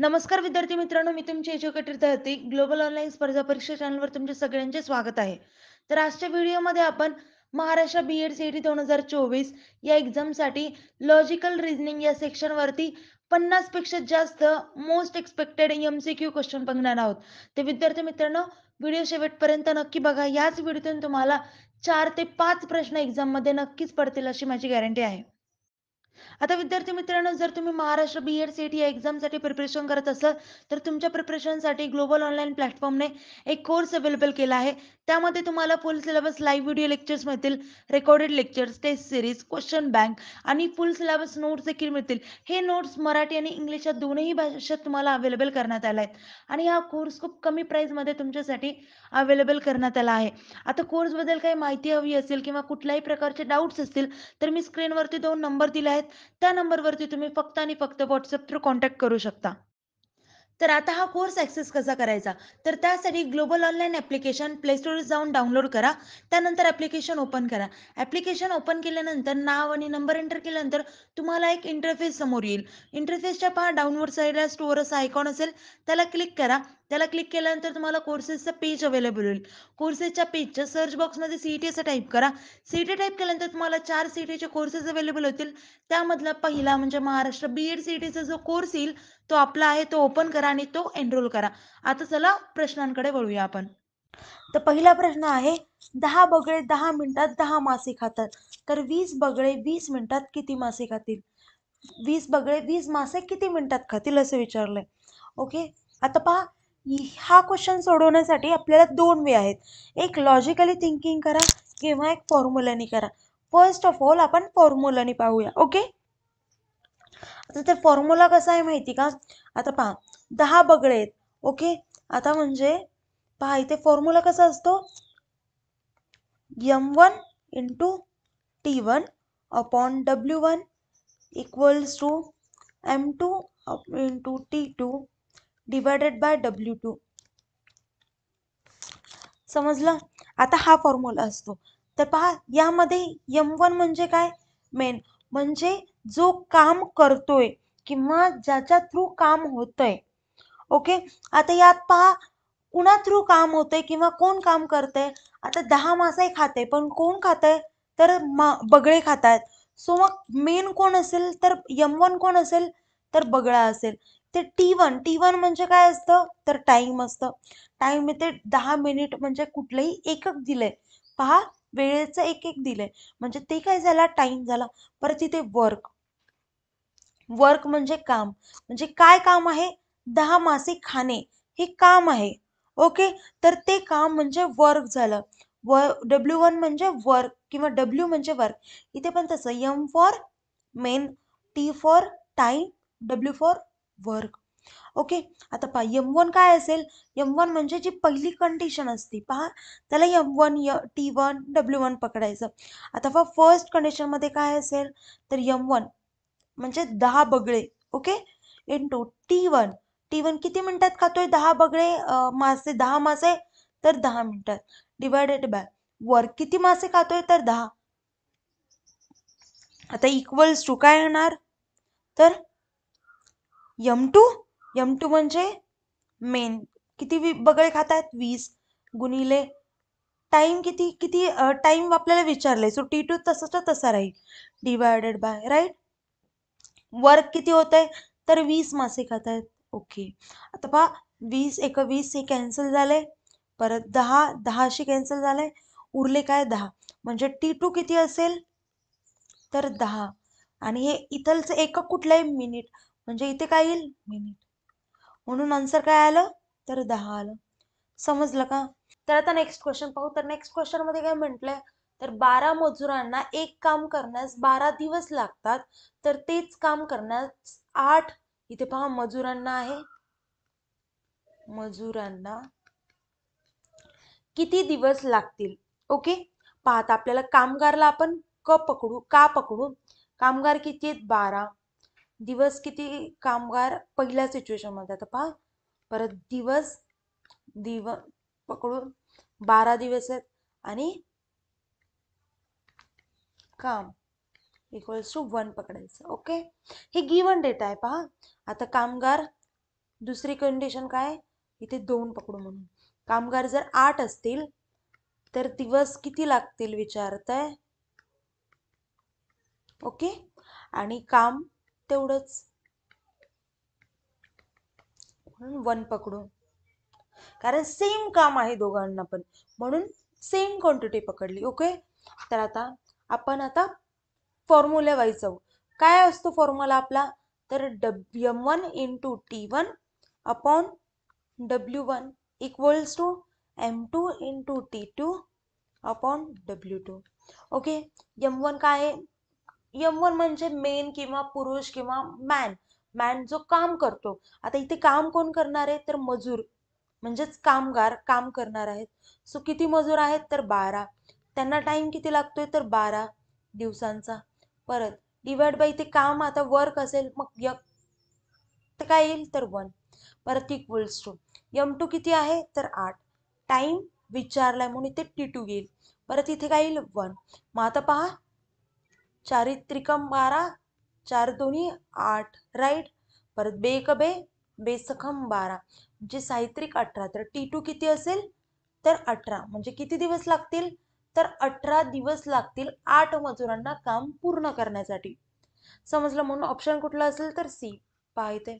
नमस्कार विद्यार्थी मित्रांनो मी तुमची एज्युकेटर धरती ग्लोबल ऑनलाईन स्पर्धा परीक्षा चॅनलवर तुमचे सगळ्यांचे स्वागत आहे तर आजच्या व्हिडिओमध्ये आपण Maharashtra B Ed C D दोन हजार चोवीस या एक्झामसाठी लॉजिकल रिझनिंग या सेक्शनवरती पन्नास पेक्षा जास्त most expected M C Q question बघणार आहोत ते विद्यार्थी मित्रांनो व्हिडिओ शेवटपर्यंत नक्की बघा याच व्हिडिओतून तुम्हाला चार ते पाच प्रश्न एक्झाममध्ये नक्कीच पडतील अशी माझी गॅरंटी आहे आता विद्यार्थी मित्रांनो जर तुम्ही महाराष्ट्र बी एड सी या एक्झामसाठी प्रिपरेशन करत असाल तर तुमच्या प्रिपरेशनसाठी ग्लोबल ऑनलाईन प्लॅटफॉर्मने एक कोर्स अवेलेबल केला आहे त्यामध्ये तुम्हाला full syllabus live video lectures मिळतील recorded lectures test series question bank आणि फुल सिलेबस नोट्स देखील मिळतील हे नोट्स मराठी आणि इंग्लिश या दोन्ही भाषेत तुम्हाला अवेलेबल करण्यात आल्या आहेत आणि हा कोर्स खूप कमी मध्ये तुमच्यासाठी अवेलेबल करण्यात आला आहे आता कोर्स बद्दल काही माहिती हवी असेल किंवा कुठल्याही प्रकारचे डाऊट्स असतील तर मी स्क्रीनवरती दोन नंबर दिले आहेत त्या नंबरवरती तुम्ही फक्त आणि फक्त व्हॉट्सअप थ्रू कॉन्टॅक्ट करू शकता तर आता हा कोर्स ऍक्सेस कसा करायचा तर त्यासाठी ग्लोबल ऑनलाईन प्ले स्टोर जाऊन डाउनलोड करा त्यानंतर ऍप्लिकेशन ओपन करा ऍप्लिकेशन ओपन केल्यानंतर नाव आणि नंबर एंटर केल्यानंतर तुम्हाला एक इंटरफेस समोर येईल इंटरफेसच्या पहा डाऊनवर्ड साईडला स्टोअर असा आयकॉन असेल त्याला क्लिक करा त्याला क्लिक केल्यानंतर तुम्हाला कोर्सेसचा पेज अवेलेबल होईल कोर्सेसच्या पेजच्या सर्च बॉक्समध्ये सीईटी असं टाईप करा सीईटी टाईप केल्यानंतर तुम्हाला चार सीईटीचे कोर्सेस अवेलेबल होतील त्यामधला पहिला म्हणजे महाराष्ट्र बी एड सीईटीचा जो कोर्स येईल तो आपला आहे तो ओपन करा आणि तो एनरोल करा आता चला प्रश्नांकडे वळूया आपण तर पहिला प्रश्न आहे दहा बगळे दहा मिनिटात दहा मासे खातात तर वीस बगळे वीस मिनिटात किती मासे खातील वीस बगळे वीस मासे किती मिनिटात खातील असं विचारलंय ओके आता पहा हा क्वेश्चन सोडवण्यासाठी आपल्याला दोन वे आहेत एक लॉजिकली थिंकिंग करा किंवा एक फॉर्म्युलानी करा फर्स्ट ऑफ ऑल आपण फॉर्म्युलानी पाहूया ओके आता तर फॉर्म्युला कसा आहे माहिती का आता पहा दहा बगळे आहेत ओके आता म्हणजे पहा इथे फॉर्म्युला कसा असतो M one into T one upon W one equals to M two into T two divided by W two समजलं आता हा फॉर्म्युला असतो तर पहा यामध्ये यम वन म्हणजे काय मेन म्हणजे जो काम करतोय किंवा ज्याच्या थ्रू काम होतंय ओके आता यात पहा कुणा थ्रू काम होतंय किंवा कोण काम करतंय आता दहा मासे खाते पण कोण खात तर बगळे खातायत सो मग मेन कोण असेल तर वन कोण असेल तर बगळा असेल ते टी वन टी वन म्हणजे काय असतं तर टाइम असतं टाइम येते दहा मिनिट म्हणजे कुठलंही एकक दिलंय पहा वेळेचं एक एक दिलंय म्हणजे ते काय झालं टाइम झाला परत इथे वर्क वर्क म्हणजे काम म्हणजे काय काम आहे दहा मासे खाणे हे काम आहे ओके तर ते काम म्हणजे वर्क झालं व डब्ल्यू वन म्हणजे वर्क किंवा डब्ल्यू म्हणजे वर्क इथे पण तसं M for men T for time W for work okay आता पहा यम वन काय असेल यम वन म्हणजे जी पहिली कंडिशन असते पहा त्याला यम वन य टी वन डब्ल्यू वन पकडायचं आता पहा फर्स्ट कंडिशनमध्ये काय असेल तर यम वन म्हणजे दहा बगळे ओके टू टी वन टी वन किती मिनिटात खातोय दहा बगळे मासे दहा मासे तर दहा मिनिटात डिवायडेड बाय वर्क किती मासे खातोय तर दहा आता इक्वल्स टू काय येणार तर यम टू यम टू म्हणजे मेन किती बगळे खात वीस गुणिले टाइम किती किती टाईम आपल्याला विचारले सो टी टू तसंच तसा राहील डिवायडेड बाय राईट वर्क किती होत आहे तर वीस मासे खात आहेत ओके आता पहा वीस एक वीस हे कॅन्सल झाले परत दहा दहाशी कॅन्सल झालंय उरले काय दहा म्हणजे टी टू किती असेल तर दहा आणि हे इथलचं एक आहे मिनिट म्हणजे इथे काय येईल मिनिट म्हणून आन्सर काय आलं तर दहा आलं समजलं का तर आता नेक्स्ट क्वेश्चन पाहू तर नेक्स्ट क्वेश्चन मध्ये काय म्हटलंय तर बारा मजुरांना एक काम करण्यास बारा दिवस लागतात तर तेच काम करण्यास आठ इथे पहा मजुरांना आहे मजुरांना किती दिवस लागतील ओके पाहता आपल्याला कामगारला आपण क पकडू का पकडू कामगार किती आहेत बारा दिवस किती कामगार पहिल्या सिच्युएशनमध्ये आता पहा परत दिवस दिव पकडून बारा दिवस आहेत आणि काम इक्वल्स टू वन पकडायचं ओके हे गिवन डेटा आहे पहा आता कामगार दुसरी कंडिशन काय इथे दोन पकडू म्हणून कामगार जर आठ असतील तर दिवस किती लागतील विचारत आहे ओके आणि काम तेवढंच म्हणून वन पकडू कारण सेम काम आहे दोघांना पण म्हणून सेम क्वांटिटी पकडली ओके तर आता आपण आता फॉर्म्युला वाईज जाऊ काय असतो फॉर्म्युला आपला तर W M one into T one upon W one equals to M two into T two upon W two okay M one काय आहे यमवर म्हणजे मेन किंवा पुरुष किंवा मॅन मॅन जो काम करतो आता इथे काम कोण करणार आहे तर मजूर म्हणजेच कामगार काम करणार आहेत सो किती मजूर आहेत तर बारा त्यांना टाइम किती लागतोय तर बारा दिवसांचा परत डिवाइड बाय ते काम आता वर्क असेल मग य तर काय येईल तर वन परत इक्वल्स टू यम टू किती आहे तर आठ टाइम विचारलाय म्हणून इथे टी टू येईल परत इथे काय येईल वन मग आता पहा चारी त्रिकम बारा चार दोन्ही आठ राईट परत बेकबे बेसखम बारा म्हणजे साहित्रिक अठरा तर टी टू किती असेल तर अठरा म्हणजे किती दिवस लागतील तर अठरा दिवस लागतील आठ मजुरांना काम पूर्ण करण्यासाठी समजलं म्हणून ऑप्शन कुठला असेल तर सी पाहिते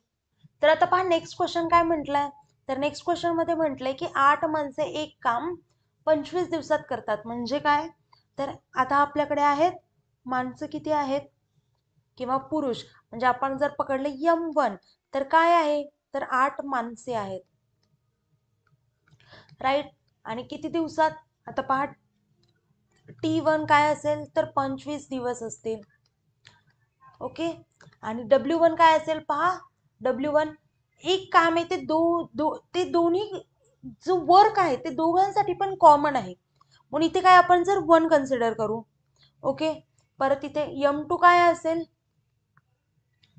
तर आता पहा नेक्स्ट क्वेश्चन काय म्हटलंय तर नेक्स्ट क्वेश्चन मध्ये म्हटलंय की आठ माणसे एक काम पंचवीस दिवसात करतात म्हणजे काय तर आता आपल्याकडे आहेत माणसं किती आहेत किंवा पुरुष म्हणजे आपण जर पकडले यम वन तर काय आहे तर आठ माणसे आहेत राईट आणि किती दिवसात आता पहा टी वन काय असेल तर पंचवीस दिवस असतील ओके आणि डब्ल्यू वन काय असेल पहा डब्ल्यू वन एक काम आहे ते दो दो ते दोन्ही जो वर्क आहे ते दोघांसाठी पण कॉमन आहे म्हणून इथे काय आपण जर वन कन्सिडर करू ओके परत इथे यम टू काय असेल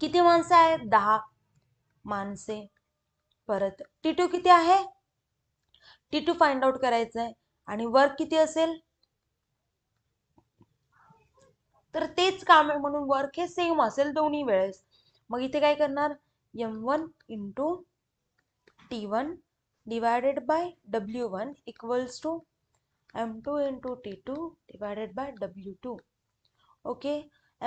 किती माणसं आहेत दहा माणसे परत टी टू किती आहे टी टू फाइंड आउट करायचं आहे आणि वर्क किती असेल तर तेच काम आहे म्हणून वर्क हे सेम असेल दोन्ही वेळेस मग इथे काय करणार M one into T one divided by W one equals to M two into T two divided by W two okay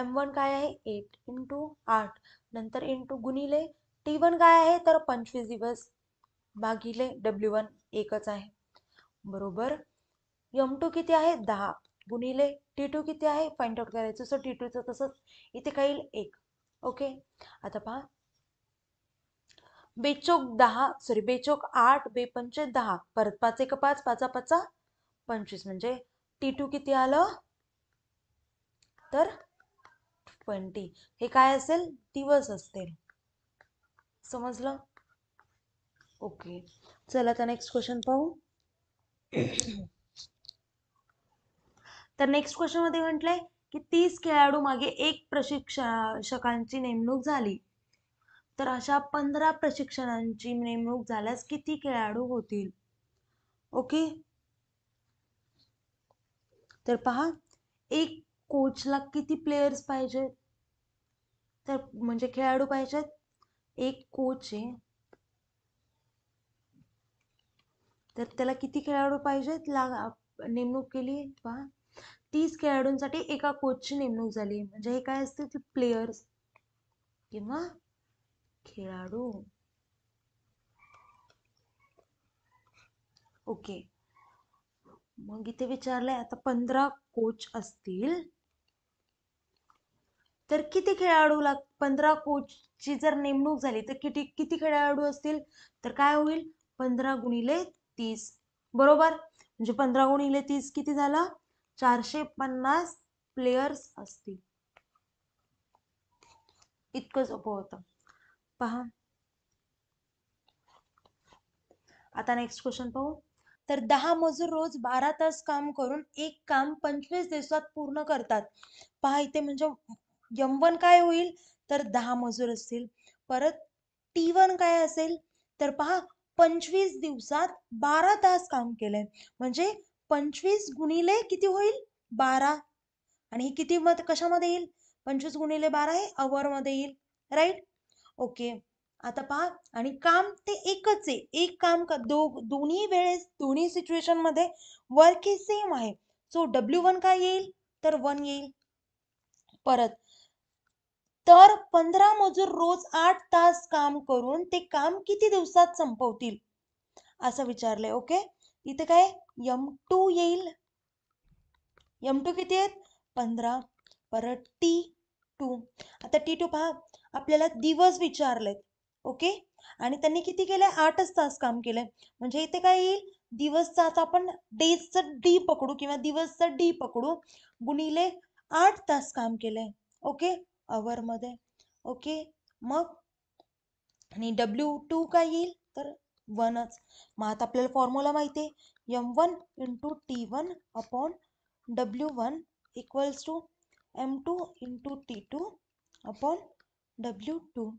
M one काय आहे एट इंटू आठ नंतर इंटू गुणिले टी वन काय आहे तर पंचवीस दिवस भागिले डब्ल्यू वन एकच आहे बरोबर यम टू किती आहे दहा गुणिले टी टू किती आहे फाइंड आउट करायचं सो टी टूचं तसंच इथे काय एक ओके आता पहा बेचोक दहा सॉरी बेचोक आठ बेपंच दहा परत पाच एक पाच पाचा पाचा पंचवीस म्हणजे टी टू किती आलं तर ट्वेंटी हे काय असेल दिवस असतील समजलं ओके चला आता नेक्स्ट क्वेश्चन पाहू तर नेक्स्ट क्वेश्चन मध्ये म्हटलंय की तीस खेळाडू मागे एक प्रशिक्षकांची नेमणूक झाली तर अशा पंधरा प्रशिक्षणांची नेमणूक झाल्यास किती खेळाडू होतील ओके तर पहा एक कोचला किती प्लेयर्स पाहिजेत तर म्हणजे खेळाडू पाहिजेत एक कोच आहे तर त्याला किती खेळाडू पाहिजेत ला नेमणूक केली पहा तीस खेळाडूंसाठी एका कोचची नेमणूक झाली म्हणजे हे काय असते की प्लेयर्स किंवा खेळाडू ओके मग इथे विचारलंय आता पंधरा कोच असतील तर किती खेळाडू लाग पंधरा ची जर नेमणूक झाली तर किती किती खेळाडू असतील तर काय होईल पंधरा गुणिले तीस बरोबर म्हणजे पंधरा गुणिले तीस किती झालं चारशे पन्नास प्लेयर्स असतील इतकं सोपं होतं पहा आता नेक्स्ट क्वेश्चन पाहू तर दहा मजूर रोज बारा तास काम करून एक काम पंचवीस दिवसात पूर्ण करतात पहा इथे म्हणजे वन काय होईल तर दहा मजूर असतील परत टी वन काय असेल तर पहा पंचवीस दिवसात बारा तास काम केलंय म्हणजे पंचवीस गुणिले किती होईल बारा आणि हे किती मत कशामध्ये येईल पंचवीस गुणिले बारा हे अवर मध्ये येईल राईट ओके आता पहा आणि काम ते एकच आहे एक काम का दो दोन्ही वेळेस दोन्ही मध्ये वर्क हे सेम आहे सो डब्ल्यू वन काय येईल तर वन येईल परत तर पंधरा मजूर रोज आठ तास काम करून ते काम किती दिवसात संपवतील असं विचारलंय ओके इथे काय यम टू येईल यम टू किती आहेत पंधरा परत टी टू आता टी टू पहा आपल्याला दिवस विचारलेत ओके आणि त्यांनी किती केले आठच तास काम केलंय म्हणजे इथे काय येईल दिवसचा आता आपण डेजचं डी पकडू किंवा दिवसचं डी पकडू गुणिले आठ तास काम केलंय ओके अवरमध्ये ओके मग आणि डब्ल्यू टू काय येईल तर वनच मग आता आपल्याला फॉर्म्युला माहिती आहे M one into T one upon W one equals to M two into T two upon W two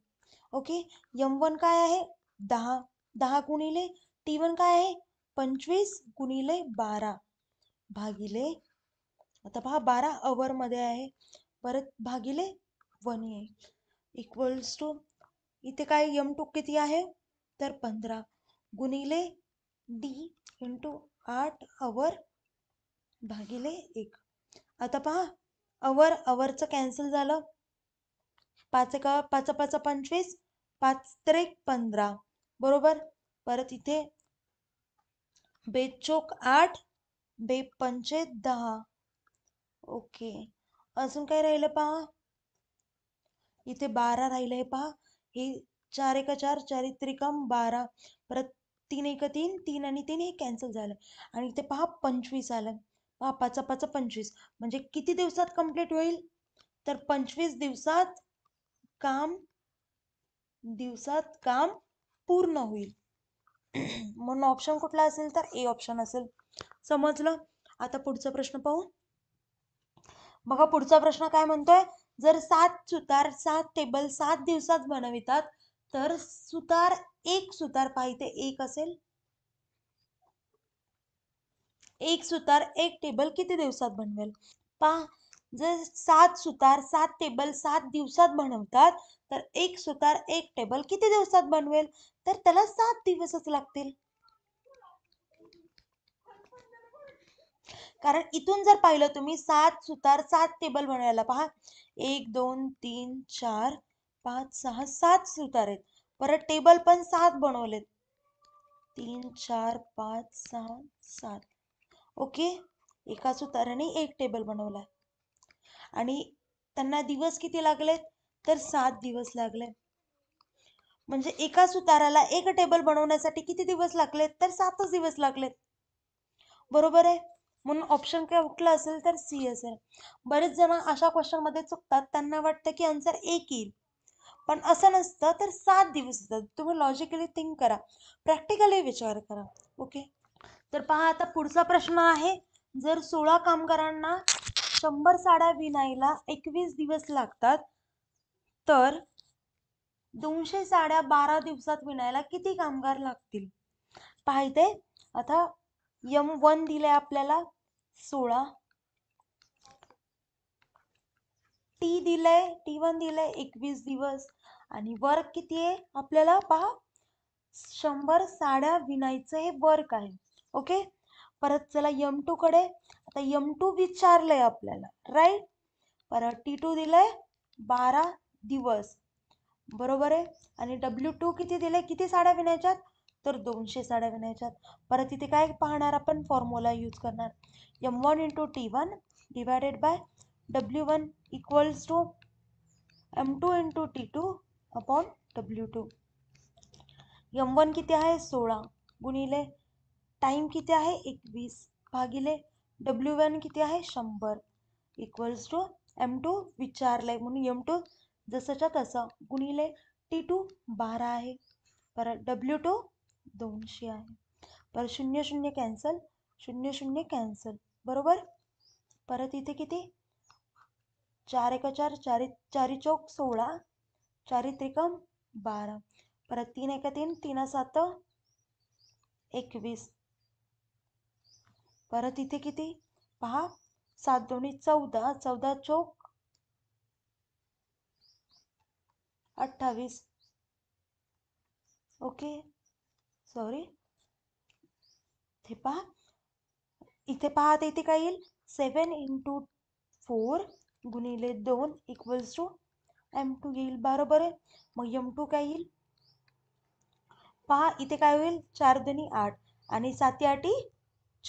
okay M one काय आहे दहा दहा गुणिले टी वन काय आहे पंचवीस गुणिले बारा भागिले आता पहा बारा अवरमध्ये आहे परत भागिले वन ये इक्वल्स टू इथे काय यम टू किती आहे तर पंधरा गुणिले डी इंटू आठ अवर भागिले एक आता पहा अवर अवरचं कॅन्सल झालं पाच एका पाच पाच पंचवीस पाच त्रेक पंधरा बरोबर परत इथे बे चोक आठ बे पंचे दहा ओके अजून काय राहिलं पहा इथे बारा राहिले आहे पहा हे चार एका चार चारित्रिकम बारा परत तीन एक तीन तीन आणि तीन हे कॅन्सल झालं आणि इथे पहा पंचवीस आलं पहा पाच पाच पंचवीस म्हणजे किती दिवसात कंप्लीट होईल तर पंचवीस दिवसात काम दिवसात काम पूर्ण होईल म्हणून ऑप्शन कुठला असेल तर ए ऑप्शन असेल समजलं आता पुढचा प्रश्न पाहू बघा पुढचा प्रश्न काय म्हणतोय जर सात सुतार सात टेबल सात दिवसात बनवितात तर सुतार एक सुतार पाहिजे एक असेल एक सुतार एक टेबल किती दिवसात बनवेल पहा जर सात सुतार सात टेबल सात दिवसात बनवतात तर एक सुतार एक टेबल किती दिवसात बनवेल तर त्याला सात दिवसच लागतील कारण इथून जर पाहिलं तुम्ही सात सुतार सात टेबल बनवायला पहा एक दोन तीन चार पाच सहा सात सुतार आहेत परत टेबल पण सात बनवलेत तीन चार पाच सहा सात ओके एका सुताराने एक टेबल बनवला आणि त्यांना दिवस किती लागलेत तर सात दिवस लागले म्हणजे एका सुताराला एक टेबल बनवण्यासाठी किती दिवस लागलेत तर सातच दिवस लागलेत बरोबर आहे म्हणून ऑप्शन काय उठला असेल तर सी असेल बरेच जण अशा क्वेश्चन मध्ये चुकतात त्यांना वाटतं की आन्सर एक येईल पण असं नसतं तर सात दिवस असतात तुम्ही लॉजिकली थिंक करा प्रॅक्टिकली विचार करा ओके तर पहा आता पुढचा प्रश्न आहे जर सोळा कामगारांना शंभर साड्या विनायला एकवीस दिवस लागतात तर दोनशे साड्या बारा दिवसात विणायला किती कामगार लागतील पाहिजे आता यम वन दिलंय आपल्याला सोळा टी दिलंय टी वन दिलंय एकवीस दिवस आणि वर्क किती आहे आपल्याला पहा शंभर साड्या विनायचं हे वर्क आहे ओके परत चला यम टू कडे आता यम टू विचारलंय आपल्याला राईट परत टी टू दिलंय बारा दिवस बरोबर आहे आणि डब्ल्यू टू किती दिले किती साड्या विणायच्यात तर दोनशे साड्या विणायच्यात परत इथे काय पाहणार आपण फॉर्म्युला यूज करणार M one into T one divided by W one equals to M two into T two upon W two M one किती आहे सोळा गुणिले टाईम किती आहे एकवीस भागिले डब्ल्यू वन किती आहे शंभर इक्वल्स टू एम टू विचारले म्हणून एम टू जसंच्या तसं गुणिले टी टू बारा आहे परत डब्ल्यू टू दोनशे आहे परत शून्य शून्य कॅन्सल शून्य शून्य कॅन्सल बरोबर परत इथे किती चार एका चार चारी चारी चौक सोळा चारी त्रिकम बारा परत तीन एका तीन तीन सात एकवीस परत इथे किती पहा सात दोन्ही चौदा चौदा चौक अठ्ठावीस ओके सॉरी हे पहा इथे पहा तर इथे काय येईल सेवन इंटू फोर गुणिले दोन इक्वल्स टू एम टू येईल बरोबर आहे मग एम टू काय येईल पहा इथे काय होईल चार दोन्ही आठ आणि साती आठी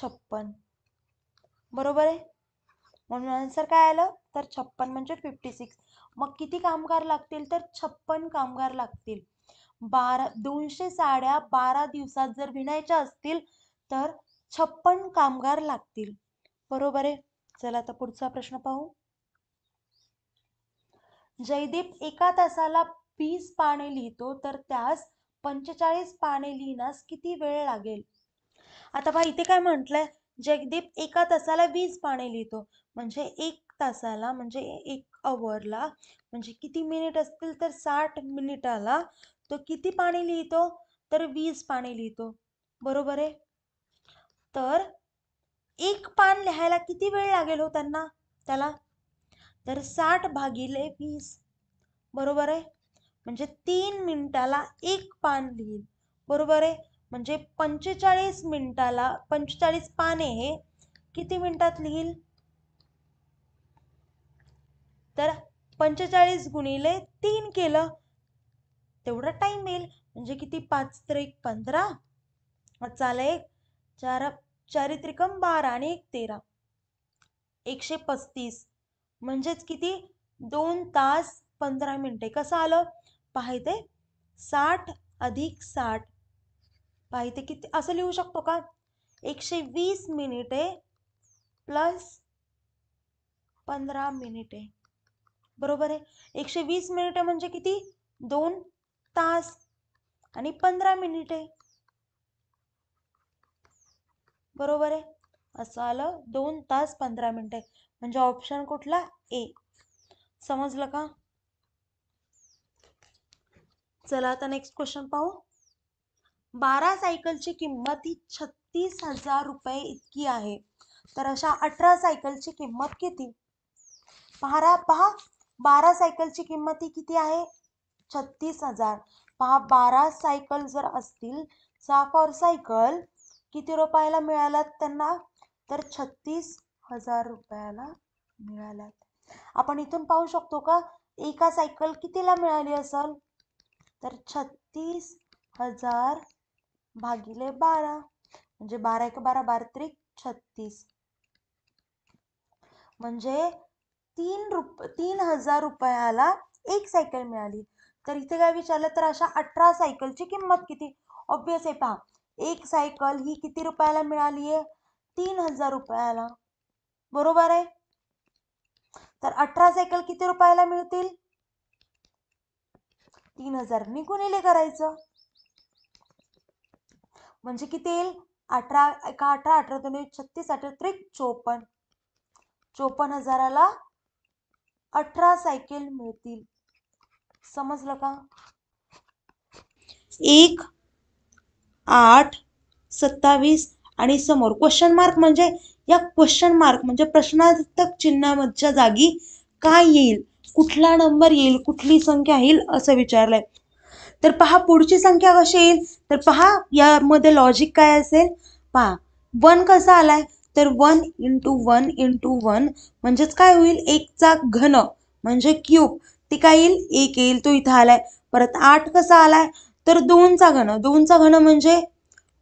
छप्पन बरोबर आहे म्हणून आन्सर काय आलं तर छप्पन म्हणजे फिफ्टी सिक्स मग किती कामगार लागतील तर छप्पन कामगार लागतील बारा दोनशे साड्या बारा दिवसात जर विणायच्या असतील तर छप्पन कामगार लागतील बरोबर आहे चला आता पुढचा प्रश्न पाहू जयदीप एका तासाला वीस पाने लिहितो तर त्यास पंचेचाळीस पाने लिहिण्यास किती वेळ लागेल आता बा इथे काय म्हटलंय जगदीप एका तासाला वीस पाने लिहितो म्हणजे एक तासाला म्हणजे एक अवरला म्हणजे किती मिनिट असतील तर साठ मिनिटाला तो किती पाणी लिहितो तर वीस पाने लिहितो बरोबर आहे तर एक पान लिहायला किती वेळ लागेल हो त्यांना त्याला तर साठ भागिले वीस बरोबर आहे म्हणजे तीन मिनिटाला एक पान लिहील बरोबर आहे म्हणजे पंचेचाळीस मिनिटाला पंचेचाळीस पाने हे किती मिनिटात लिहील तर पंचेचाळीस गुणिले तीन केलं तेवढा टाइम येईल म्हणजे किती पाच त्रिक पंधरा चाल एक चार चारित्रिकम बारा आणि एक तेरा एकशे पस्तीस म्हणजेच किती दोन तास पंधरा मिनटे कसं आलं पाहिजे साठ अधिक साठ पाहिजे किती असं लिहू शकतो का एकशे वीस मिनिटे प्लस पंधरा मिनिटे बरोबर आहे एकशे वीस मिनिटे म्हणजे किती दोन तास आणि पंधरा मिनिटे बरोबर आहे असं आलं दोन तास पंधरा मिनिटे म्हणजे ऑप्शन कुठला ए समजलं का चला आता नेक्स्ट क्वेश्चन पाहू बारा सायकलची किंमत ही छत्तीस हजार रुपये इतकी आहे तर अशा अठरा सायकलची किंमत किती पहा पहा बारा सायकलची किंमत ही किती आहे छत्तीस हजार पहा बारा सायकल जर असतील सहा फॉर सायकल किती रुपयाला मिळाल्यात त्यांना तर छत्तीस हजार रुपयाला मिळाल्यात आपण इथून पाहू शकतो का एका सायकल कितीला मिळाली असेल तर छत्तीस हजार भागिले बारा म्हणजे बारा एक बारा बारा त्रिक छत्तीस म्हणजे तीन रुप तीन हजार रुपयाला एक सायकल मिळाली तर इथे काय विचारलं तर अशा अठरा सायकलची किंमत किती ऑब्विस आहे पहा एक सायकल ही किती रुपयाला मिळाली आहे तीन हजार रुपयाला बरोबर आहे तर अठरा सायकल किती रुपयाला मिळतील तीन हजारनी गुणिले करायचं म्हणजे किती येईल अठरा एका अठरा अठरा दोन छत्तीस अठरा त्रिक चोपन्न चोपन्न हजाराला अठरा सायकल मिळतील समजलं का एक आठ सत्तावीस आणि समोर क्वेश्चन मार्क म्हणजे या क्वेश्चन मार्क म्हणजे प्रश्नार्थक चिन्हाच्या जागी काय येईल कुठला नंबर येईल कुठली संख्या येईल असं विचारलंय तर पहा पुढची संख्या कशी येईल तर पहा यामध्ये लॉजिक काय असेल पहा वन कसा आलाय तर one into one into one म्हणजेच काय होईल एकचा घन म्हणजे क्यूब ती काय येईल एक येईल तो इथं आलाय परत आठ कसा आलाय तर दोनचा घन दोनचा घन म्हणजे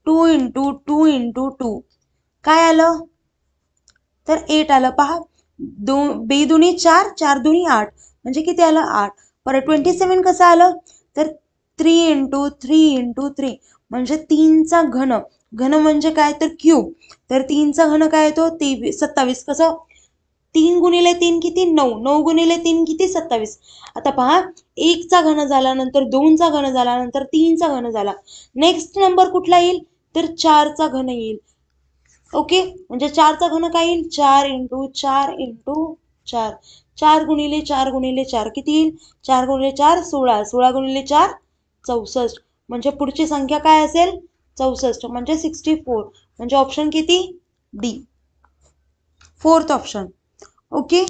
two into two into two काय आलं तर एट आलं पहा दो बे दुनी चार चार दोन्ही आठ म्हणजे किती आलं आठ परत ट्वेंटी सेवन कसं आलं तर three into three into three म्हणजे तीनचा घन घन म्हणजे काय तर क्यूब तर तीनचा घन काय येतो तेवीस सत्तावीस कसं तीन गुणिले तीन किती नऊ नऊ गुणिले तीन किती सत्तावीस आता पहा एकचा घन झाल्यानंतर दोनचा घन झाल्यानंतर तीनचा घन झाला नेक्स्ट नंबर कुठला येईल तर चारचा घन येईल ओके म्हणजे चारचा घन काय येईल चार इंटू चार इंटू चार चार गुणिले चार गुणिले चार किती येईल चार गुणिले चार सोळा सोळा गुणिले चार चौसष्ट म्हणजे पुढची संख्या काय असेल चौसष्ट म्हणजे सिक्स्टी फोर म्हणजे ऑप्शन किती डी फोर्थ ऑप्शन ओके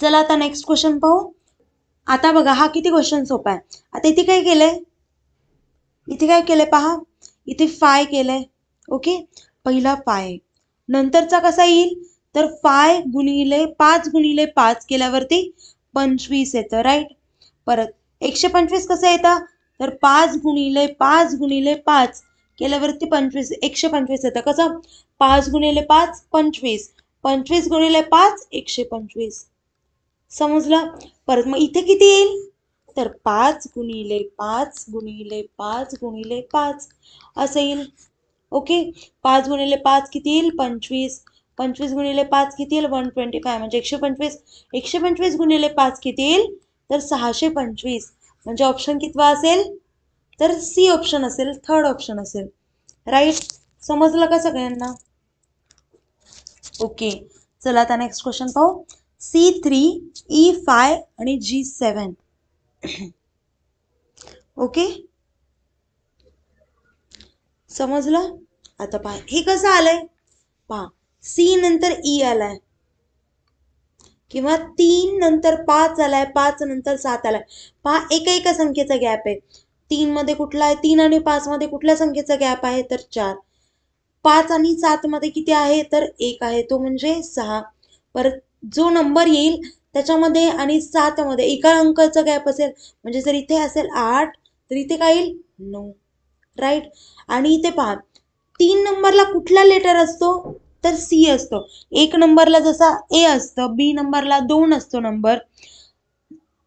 चला आता नेक्स्ट क्वेश्चन पाहू आता बघा हा किती क्वेश्चन सोपा आहे आता इथे काय केलंय इथे काय केलंय पहा इथे फाय केलंय ओके पहिला फाय नंतरचा कसा येईल तर फाय गुणिले पाच गुणिले पाच केल्यावरती पंचवीस येतं राईट परत एकशे पंचवीस कसं येतं तर पाच गुणिले पाच गुणिले पाच केल्यावरती पंचवीस एकशे पंचवीस येतं कसं पाच गुणिले पाच पंचवीस पंचवीस गुणिले पाच एकशे पंचवीस समजलं परत मग इथे किती येईल तर पाच गुणिले पाच गुणिले पाच गुणिले पाच असं येईल ओके पाच गुणिले पाच किती येईल पंचवीस पंचवीस गुणिले पाच किती येईल वन ट्वेंटी फाय म्हणजे एकशे पंचवीस एकशे पंचवीस गुणिले पाच किती येईल तर सहाशे पंचवीस म्हणजे ऑप्शन कितवा असेल तर सी ऑप्शन असेल थर्ड ऑप्शन असेल राईट समजलं का सगळ्यांना ओके चला आता नेक्स्ट क्वेश्चन पाहू सी थ्री ई फाय आणि जी सेवन ओके समजलं आता पहा हे कसं आलंय पहा सी नंतर ई e आलाय किंवा तीन नंतर पाच आलाय पाच नंतर सात आलाय पहा एका एका संख्येचा गॅप आहे मध्ये कुठला आहे तीन आणि मध्ये कुठल्या संख्येचा गॅप आहे तर चार पाच आणि मध्ये किती आहे तर एक आहे तो म्हणजे सहा परत जो नंबर येईल त्याच्यामध्ये आणि सातमध्ये एका अंकाचा गॅप असेल म्हणजे जर इथे असेल आठ तर इथे काय येईल नऊ राईट आणि इथे पहा तीन नंबरला कुठला लेटर असतो तर सी असतो एक नंबरला जसा ए असतं बी नंबरला दोन असतो नंबर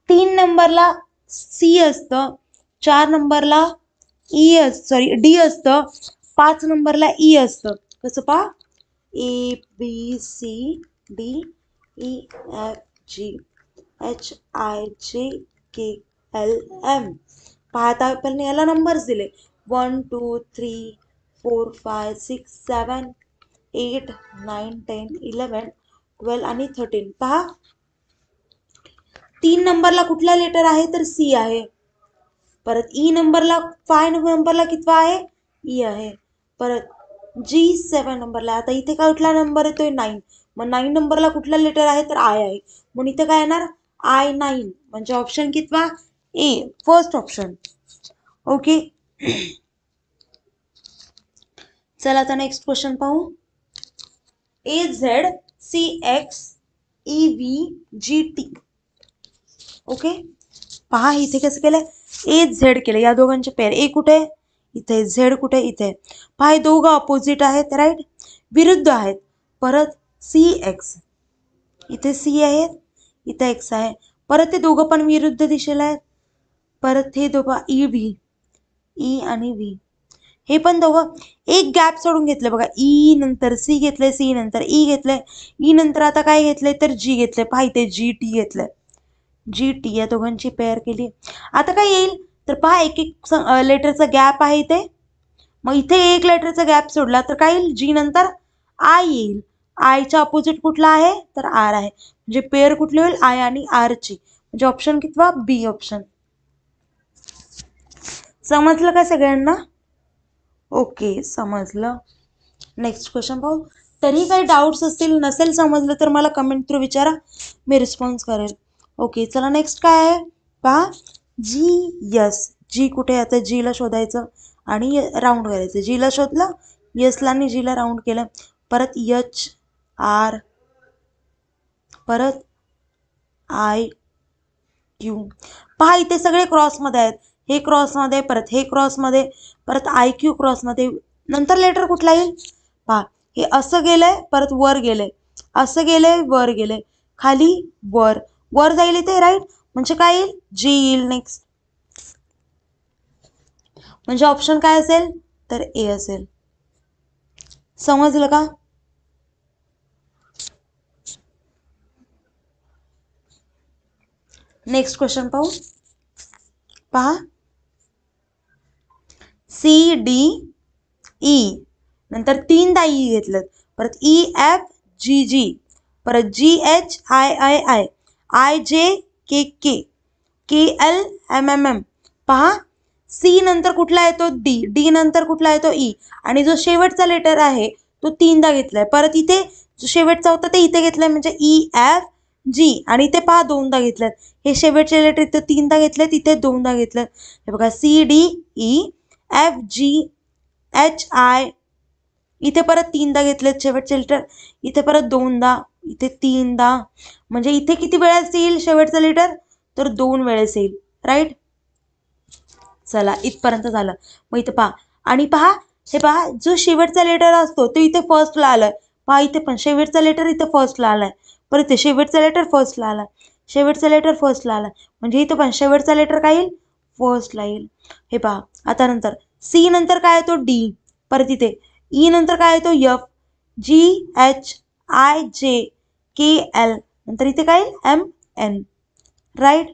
तीन नंबरला सी असतं चार नंबरला ई e अस सॉरी डी असतं पाच नंबरला ई e असतं कसं पहा A B C D E F G H I J K L M पाहता पण याला नंबर्स दिले one two three four five six seven eight nine ten eleven twelve आणि थर्टीन पहा तीन नंबरला कुठला लेटर आहे तर सी आहे परत ई नंबरला फाय नंबरला कितवा आहे ई e आहे परत जी सेवन नंबरला आता इथे काय कुठला नंबर येतोय नाईन मग नाईन नंबरला कुठला लेटर आहे तर आय आहे मग इथे काय येणार आय नाईन म्हणजे ऑप्शन कितवा ए फर्स्ट ऑप्शन ओके चला आता नेक्स्ट क्वेश्चन पाहू A Z C X E V G T okay पहा इथे कसं केलंय ए झेड केलं या दोघांचे पेअर ए कुठे इथे झेड कुठे इथे पहा दोघं ऑपोजिट आहेत राईट विरुद्ध आहेत परत सी एक्स इथे सी आहेत इथे एक्स आहे परत ते दोघं पण विरुद्ध दिशेला आहेत परत हे दोघं ई व्ही ई आणि व्ही हे पण दोघं एक गॅप सोडून घेतलं बघा ई e नंतर सी घेतलंय सी नंतर ई e घेतले ई e नंतर आता काय घेतलंय तर जी घेतलंय पाहिजे जी टी घेतलंय जी टी या दोघांची पेअर केली आता काय येईल तर पहा एक एक लेटरचा गॅप आहे इथे मग इथे एक लेटरचा गॅप सोडला तर काय येईल जी नंतर आय येईल आयच्या अपोजिट कुठला आहे तर आर आहे म्हणजे पेअर कुठली होईल आय आणि आर ची म्हणजे ऑप्शन कितवा बी ऑप्शन समजलं का सगळ्यांना ओके समजलं नेक्स्ट क्वेश्चन पाहू तरी काही डाउट्स असतील नसेल समजलं तर मला कमेंट थ्रू विचारा मी रिस्पॉन्स करेल ओके चला नेक्स्ट काय आहे पहा जी यस जी कुठे आता जीला शोधायचं आणि राऊंड करायचं जीला शोधलं यसला आणि जीला राऊंड केलं परत यच आर परत आय क्यू पहा इथे सगळे क्रॉसमध्ये आहेत हे क्रॉसमध्ये परत हे क्रॉसमध्ये परत आय क्यू क्रॉसमध्ये नंतर लेटर कुठला येईल पहा हे असं गेलंय परत वर गेलं असं गेलंय वर गेले खाली वर वर जाईल इथे राईट म्हणजे काय येईल जी येईल नेक्स्ट म्हणजे ऑप्शन काय असेल तर ए असेल समजलं का नेक्स्ट क्वेश्चन पाहू पहा सी डी ई नंतर तीन ई घेतलं परत ई एफ जी जी परत G H I I I I J K K K L M M M पहा सी नंतर कुठला येतो डी डी नंतर कुठला येतो ई आणि जो शेवटचा लेटर आहे तो तीनदा घेतलाय परत इथे जो शेवटचा होता ते इथे घेतलाय म्हणजे ई एफ जी आणि इथे पहा दोनदा घेतलेत हे शेवटचे लेटर इथे तीनदा घेतलेत इथे दोनदा घेतलेत हे बघा C D E F G H I इथे परत तीनदा घेतलेत शेवटचे लेटर इथे परत दोनदा इथे तीनदा म्हणजे इथे किती वेळेस येईल शेवटचं लेटर तर दोन वेळेस येईल राईट चला इथपर्यंत झालं मग इथं पहा आणि पहा हे पहा जो शेवटचा लेटर असतो तो इथे फर्स्टला आलाय पहा इथे पण शेवटचा लेटर इथे फर्स्टला आलाय परत इथे शेवटचा लेटर फर्स्टला आलाय शेवटचा लेटर फर्स्टला आलाय म्हणजे इथं पण शेवटचा लेटर काय येईल फर्स्टला येईल हे पहा आता नंतर सी नंतर काय येतो डी परत इथे ई e नंतर काय येतो F G H I J K L नंतर इथे काय येईल M N right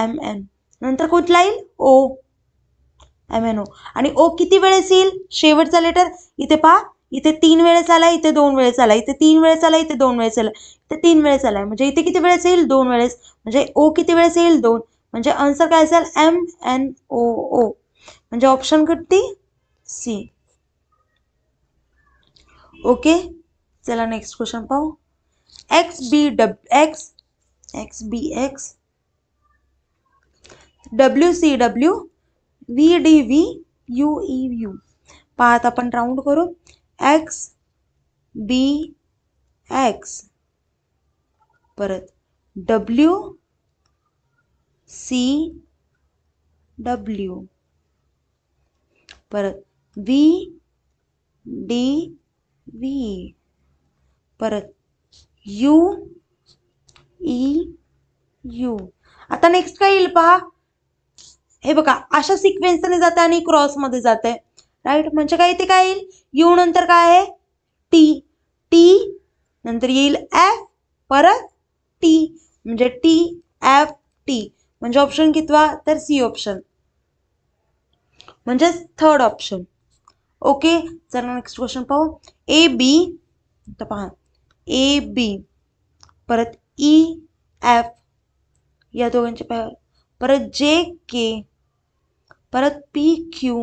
M N नंतर कुठला येईल ओ एम एन ओ आणि ओ किती वेळेस येईल शेवटचा लेटर इथे पहा इथे तीन वेळेस आला इथे दोन वेळेस आला इथे तीन वेळेस आला इथे दोन वेळेस आला इथे तीन वेळेस आलाय म्हणजे इथे किती वेळेस येईल दोन वेळेस म्हणजे ओ किती वेळेस येईल दोन म्हणजे आन्सर काय असेल एम एन ओ ओ म्हणजे ऑप्शन किती सी ओके चला नेक्स्ट क्वेश्चन पाहू X B W X X B X W C W V D V U E U पाहत अपन राउंड करो एक्स बी एक्स परत डब्ल्यू सी डब्ल्यू परत वी डी वी परत U E U आता next काय येईल पहा हे बघा अशा सिक्वेन्सने जाते आणि क्रॉसमध्ये जाते राईट म्हणजे काय ते काय येईल यू नंतर काय आहे टी टी नंतर येईल एफ परत टी म्हणजे टी एफ टी म्हणजे ऑप्शन कितवा तर सी ऑप्शन म्हणजेच थर्ड ऑप्शन ओके चला नेक्स्ट क्वेश्चन पाहू ए बी पहा ए बी परत ई e, एफ या दोघांचे पाय परत जे के परत पी क्यू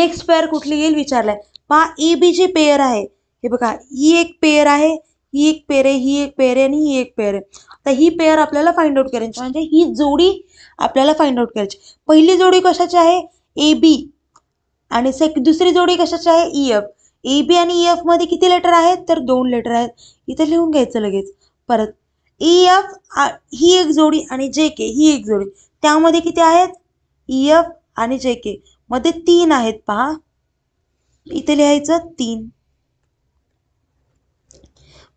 नेक्स्ट पेअर कुठली येईल विचारलाय पहा ए बी जी पेअर आहे हे बघा ही e एक पेअर आहे ही e एक पेअर आहे ही एक पेअर आहे आणि ही एक पेअर आहे आता ही पेअर आपल्याला फाइंड आउट करायची म्हणजे ही जोडी आपल्याला फाइंड आउट करायची पहिली जोडी कशाची आहे ए बी आणि सेक दुसरी जोडी कशाची आहे ई एफ ए बी आणि ई e एफ मध्ये किती लेटर आहेत तर दोन लेटर आहेत इथे लिहून घ्यायचं लगेच परत ई e एफ ही एक जोडी आणि जे के ही एक जोडी त्यामध्ये किती आहेत ई e एफ आणि जे के मध्ये तीन आहेत पहा इथे लिहायचं तीन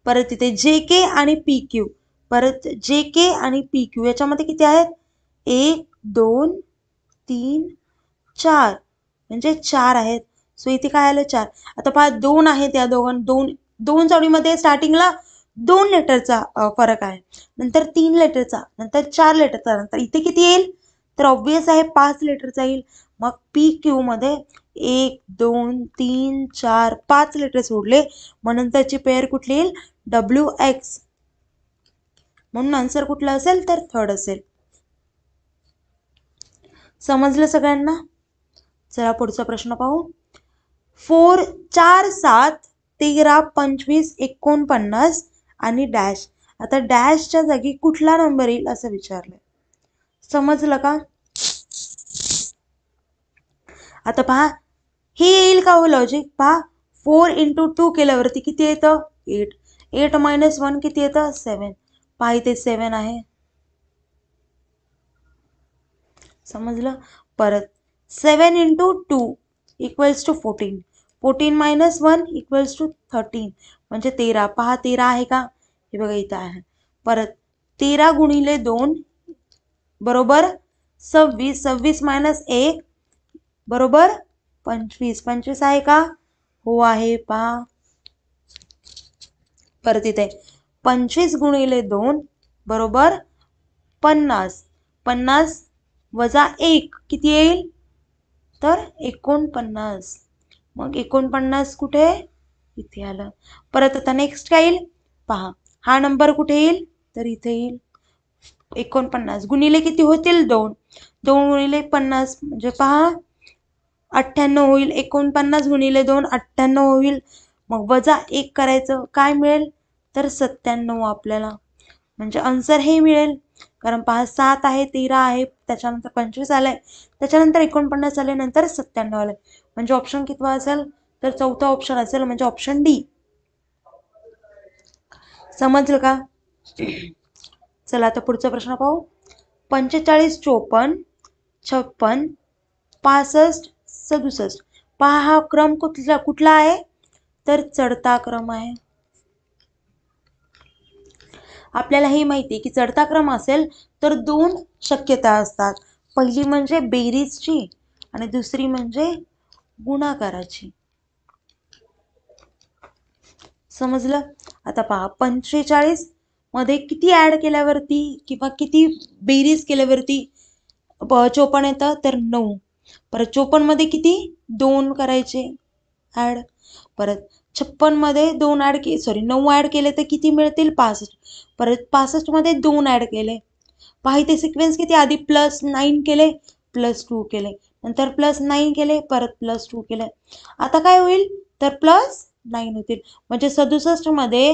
परत इथे जे के आणि पी क्यू परत जे के आणि पी क्यू याच्यामध्ये किती आहेत एक दोन तीन चार म्हणजे चार आहेत सो इथे काय आलं चार आता पहा दोन आहेत या दोघां दोन दोन जोडीमध्ये स्टार्टिंगला दोन लेटरचा फरक आहे नंतर तीन लेटरचा नंतर चार लेटरचा नंतर इथे किती येईल तर ऑब्वियस आहे पाच लेटरचा येईल मग पी मध्ये एक दोन तीन चार पाच लेटर सोडले मग नंतरची पेअर कुठली येईल डब्ल्यू एक्स म्हणून आन्सर कुठला असेल तर थर्ड असेल समजलं सगळ्यांना चला पुढचा प्रश्न पाहू फोर चार सात तेरा पंचवीस एकोणपन्नास आणि डॅश आता डॅशच्या जागी कुठला नंबर येईल असं विचारलंय समजलं का आता पहा हे येईल का हो लॉजिक पहा फोर इंटू टू केल्यावरती किती येतं एट एट मायनस वन किती येतं सेवन पहा इथे सेवन आहे समजलं परत seven into two equals to fourteen fourteen minus one equals to thirteen म्हणजे तेरा पहा तेरा आहे का हे बघा इथं आहे परत तेरा गुणिले दोन बरोबर सव्वीस सव्वीस मायनस एक बरोबर पंचवीस पंचवीस आहे का हो आहे पहा परत इथे पंचवीस गुणिले दोन बरोबर पन्नास पन्नास वजा एक किती येईल तर एकोणपन्नास मग एकोणपन्नास कुठे इथे आलं परत आता नेक्स्ट काय येईल पहा हा नंबर कुठे येईल तर इथे येईल एकोणपन्नास गुणिले किती होतील दोन दोन गुणिले पन्नास म्हणजे पहा अठ्ठ्याण्णव होईल एकोणपन्नास गुणिले दोन अठ्ठ्याण्णव होईल मग वजा एक करायचं काय मिळेल तर सत्त्याण्णव आपल्याला म्हणजे आन्सर हे मिळेल कारण पहा सात आहे तेरा आहे त्याच्यानंतर पंचवीस आलं आहे त्याच्यानंतर एकोणपन्नास आले नंतर सत्त्याण्णव आले म्हणजे ऑप्शन कितवा असेल तर चौथा ऑप्शन असेल म्हणजे ऑप्शन डी समजलं का चला आता पुढचा प्रश्न पाहू पंचेचाळीस चोपन्न छप्पन पासष्ट सदुसष्ट पहा हा क्रम कुठला कुठला आहे तर चढता क्रम आहे आपल्याला हे माहिती की चढता क्रम असेल तर दोन शक्यता असतात पहिली म्हणजे बेरीजची आणि दुसरी म्हणजे गुणाकाराची समजलं आता पहा पंचेचाळीस मध्ये किती ऍड केल्यावरती किंवा किती बेरीज केल्यावरती चोपन येतं तर नऊ परत मध्ये किती दोन करायचे ऍड परत छप्पन मध्ये दोन ऍड के सॉरी नऊ ऍड केले तर किती मिळतील पासष्ट परत पासष्टमध्ये दोन ॲड केले पाहिते सिक्वेन्स किती आधी प्लस नाईन केले प्लस टू केले नंतर प्लस नाईन केले परत प्लस टू केले आता काय होईल तर प्लस नाईन होतील म्हणजे सदुसष्टमध्ये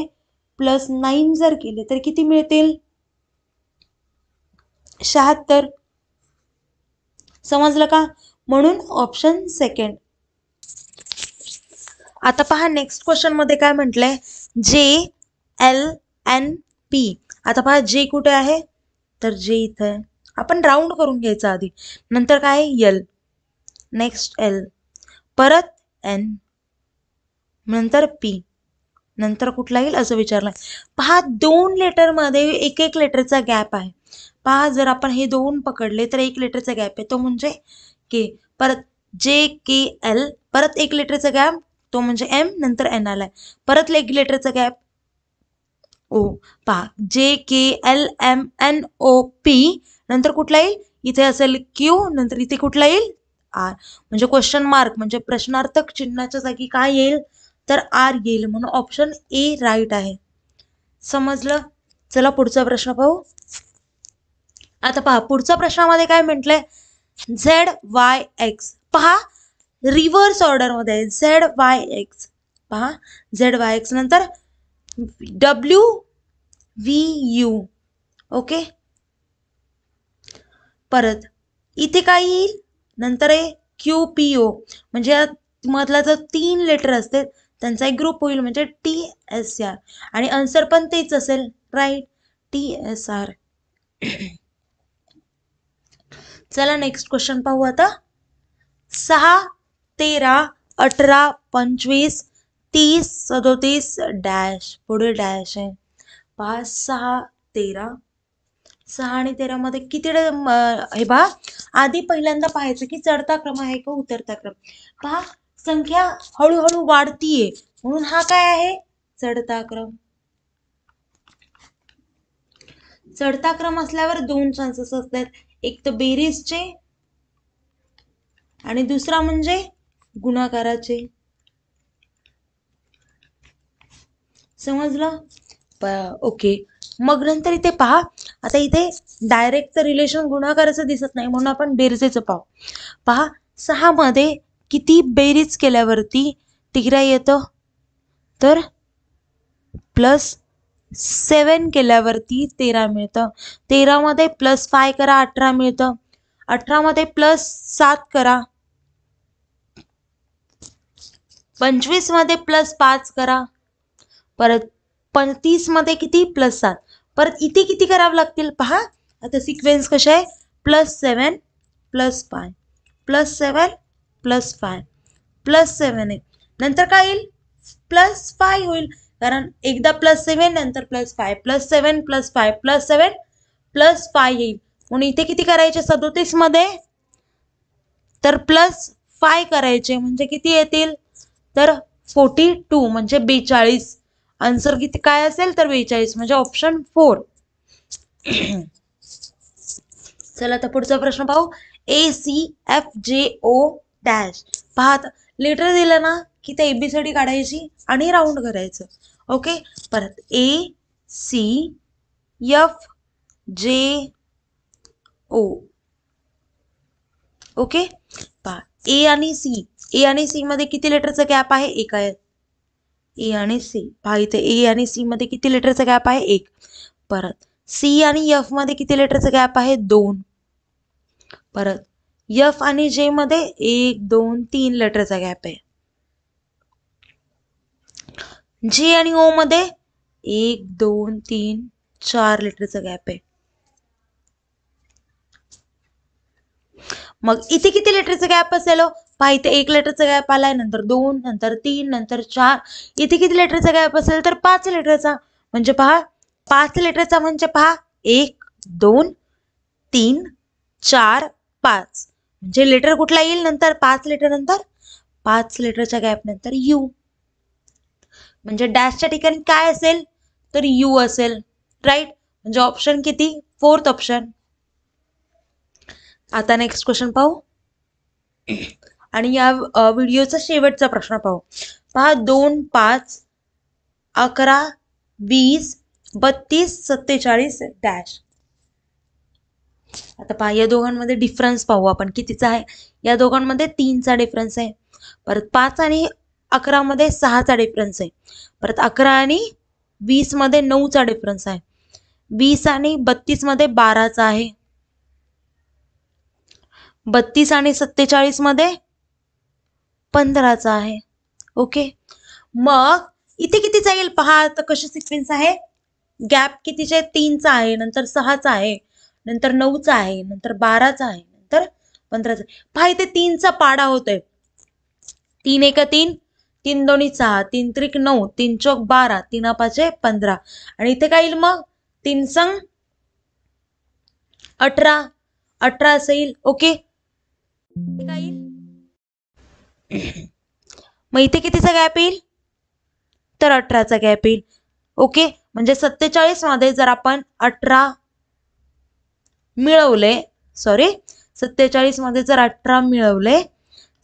प्लस नाईन जर केले तर किती मिळतील शहात्तर समजलं का म्हणून ऑप्शन सेकंड आता पहा नेक्स्ट क्वेश्चन मध्ये काय म्हटलंय जे एल एन पी आता पहा जे कुठे आहे तर जे इथं आहे आपण राऊंड करून घ्यायचं आधी नंतर काय यल नेक्स्ट एल परत एन नंतर पी नंतर कुठला येईल असं विचारलं पहा दोन लेटरमध्ये एक एक लेटरचा गॅप आहे पहा जर आपण हे दोन पकडले तर एक लेटरचा गॅप आहे तो म्हणजे के परत जे के एल परत एक लेटरचा गॅप तो म्हणजे एम नंतर एन आलाय परत एक लेटरचा गॅप ओ पहा J K L M N O P नंतर कुठला येईल इथे असेल क्यू नंतर इथे कुठला येईल आर म्हणजे क्वेश्चन मार्क म्हणजे प्रश्नार्थक चिन्हाच्या जागी काय येईल तर आर येईल म्हणून ऑप्शन ए राईट आहे समजलं चला पुढचा प्रश्न पाहू आता पहा पुढच्या प्रश्नामध्ये काय म्हटलंय झेड वाय एक्स पहा रिव्हर्स ऑर्डरमध्ये झेड वाय एक्स पहा झेड वाय एक्स नंतर डब्ल्यू व्ही यू ओके परत इथे काय येईल नंतर आहे क्यू पी ओ म्हणजे मधला जर तीन लेटर असते त्यांचा एक ग्रुप होईल म्हणजे टी एस आर आणि आन्सर पण तेच असेल राईट टी एस आर चला नेक्स्ट क्वेश्चन पाहू आता सहा तेरा अठरा पंचवीस तीस सदोतीस डॅश पुढे डॅश आहे पाच सहा तेरा सहा आणि तेरामध्ये किती हे पहा आधी पहिल्यांदा पाहायचं की चढता क्रम आहे का उतरता क्रम पहा संख्या हळूहळू वाढतीये म्हणून हा काय आहे चढता क्रम चढता क्रम असल्यावर दोन चान्सेस असतात एक तर बेरीजचे आणि दुसरा म्हणजे गुणाकाराचे समजलं ओके मग नंतर इथे पहा आता इथे डायरेक्ट तर रिलेशन गुणाकाराचं दिसत नाही म्हणून आपण बेरजेचं पाहू पहा सहामध्ये किती बेरीज केल्यावरती तिघरा येतं तर प्लस सेवन केल्यावरती तेरा मिळतं तेरामध्ये प्लस फाय करा अठरा मिळतं अठरामध्ये प्लस सात करा पंचवीसमध्ये प्लस पाच करा परत पण तीसमध्ये किती प्लस सात परत इथे किती करावं लागतील पहा आता सिक्वेन्स कसे आहे plus seven plus five plus seven plus five plus seven आहे नंतर काय येईल प्लस फाय होईल कारण एकदा प्लस सेवन नंतर plus five plus seven plus five plus seven plus five येईल म्हणून इथे किती करायचे सदोतीसमध्ये तर प्लस फाय करायचे म्हणजे किती येतील तर फोर्टी टू म्हणजे बेचाळीस आन्सर किती काय असेल तर बेचाळीस म्हणजे ऑप्शन फोर चला आता पुढचा प्रश्न पाहू ए सी एफ जे ओ डॅश पाहत लेटर दिलं ना की ते एबीसीडी काढायची आणि राऊंड करायचं ओके परत ए सी एफ जे ओ ओके पहा ए आणि सी ए आणि सी मध्ये किती लेटरचा गॅप आहे एका ए आणि सी पहा इथे ए आणि मध्ये किती लेटरचा गॅप आहे एक परत सी आणि एफ मध्ये किती लेटरचा गॅप आहे दोन परत यफ आणि जे मध्ये एक दोन तीन लेटरचा गॅप आहे जे आणि ओ मध्ये एक दोन तीन चार लिटरचा गॅप आहे मग इथे किती लिटरचा गॅप असेल हो? पहा इथे एक लेटरचा गॅप आलाय नंतर दोन नंतर तीन नंतर चार इथे किती लेटरचा गॅप असेल तर पाच लेटरचा म्हणजे पहा पाच लेटरचा म्हणजे पहा एक दोन तीन चार पाच म्हणजे लेटर कुठला येईल नंतर पाच लेटर नंतर पाच लेटरच्या गॅप नंतर यू म्हणजे डॅशच्या ठिकाणी काय असेल तर यू असेल राईट म्हणजे ऑप्शन किती फोर्थ ऑप्शन आता नेक्स्ट क्वेश्चन पाहू आणि या व्हिडिओचा शेवटचा प्रश्न पाहू पहा दोन पाच अकरा वीस बत्तीस सत्तेचाळीस डॅश आता पहा या दोघांमध्ये डिफरन्स पाहू आपण कितीचा आहे या दोघांमध्ये तीनचा डिफरन्स आहे परत पाच आणि अकरामध्ये सहाचा डिफरन्स आहे परत अकरा आणि मध्ये नऊचा डिफरन्स आहे वीस आणि मध्ये बाराचा आहे बत्तीस आणि मध्ये पंधराचा आहे ओके मग इथे किती जाईल पहा तर कशी सिक्वेन्स आहे गॅप कितीचे तीनचा आहे नंतर सहाचा आहे नंतर नऊचा आहे नंतर बाराचा आहे नंतर पंधराचा पहा इथे तीनचा पाडा होतोय तीन एका तीन तीन दोन्ही सहा तीन त्रिक नऊ तीन चौक बारा तीन पाचे पंधरा आणि इथे काय येईल मग तीन संग अठरा अठरा असेल ओके काय येईल मग इथे कितीचा गॅप येईल तर अठराचा गॅप येईल ओके म्हणजे सत्तेचाळीस मध्ये जर आपण अठरा मिळवले सॉरी सत्तेचाळीस मध्ये जर अठरा मिळवले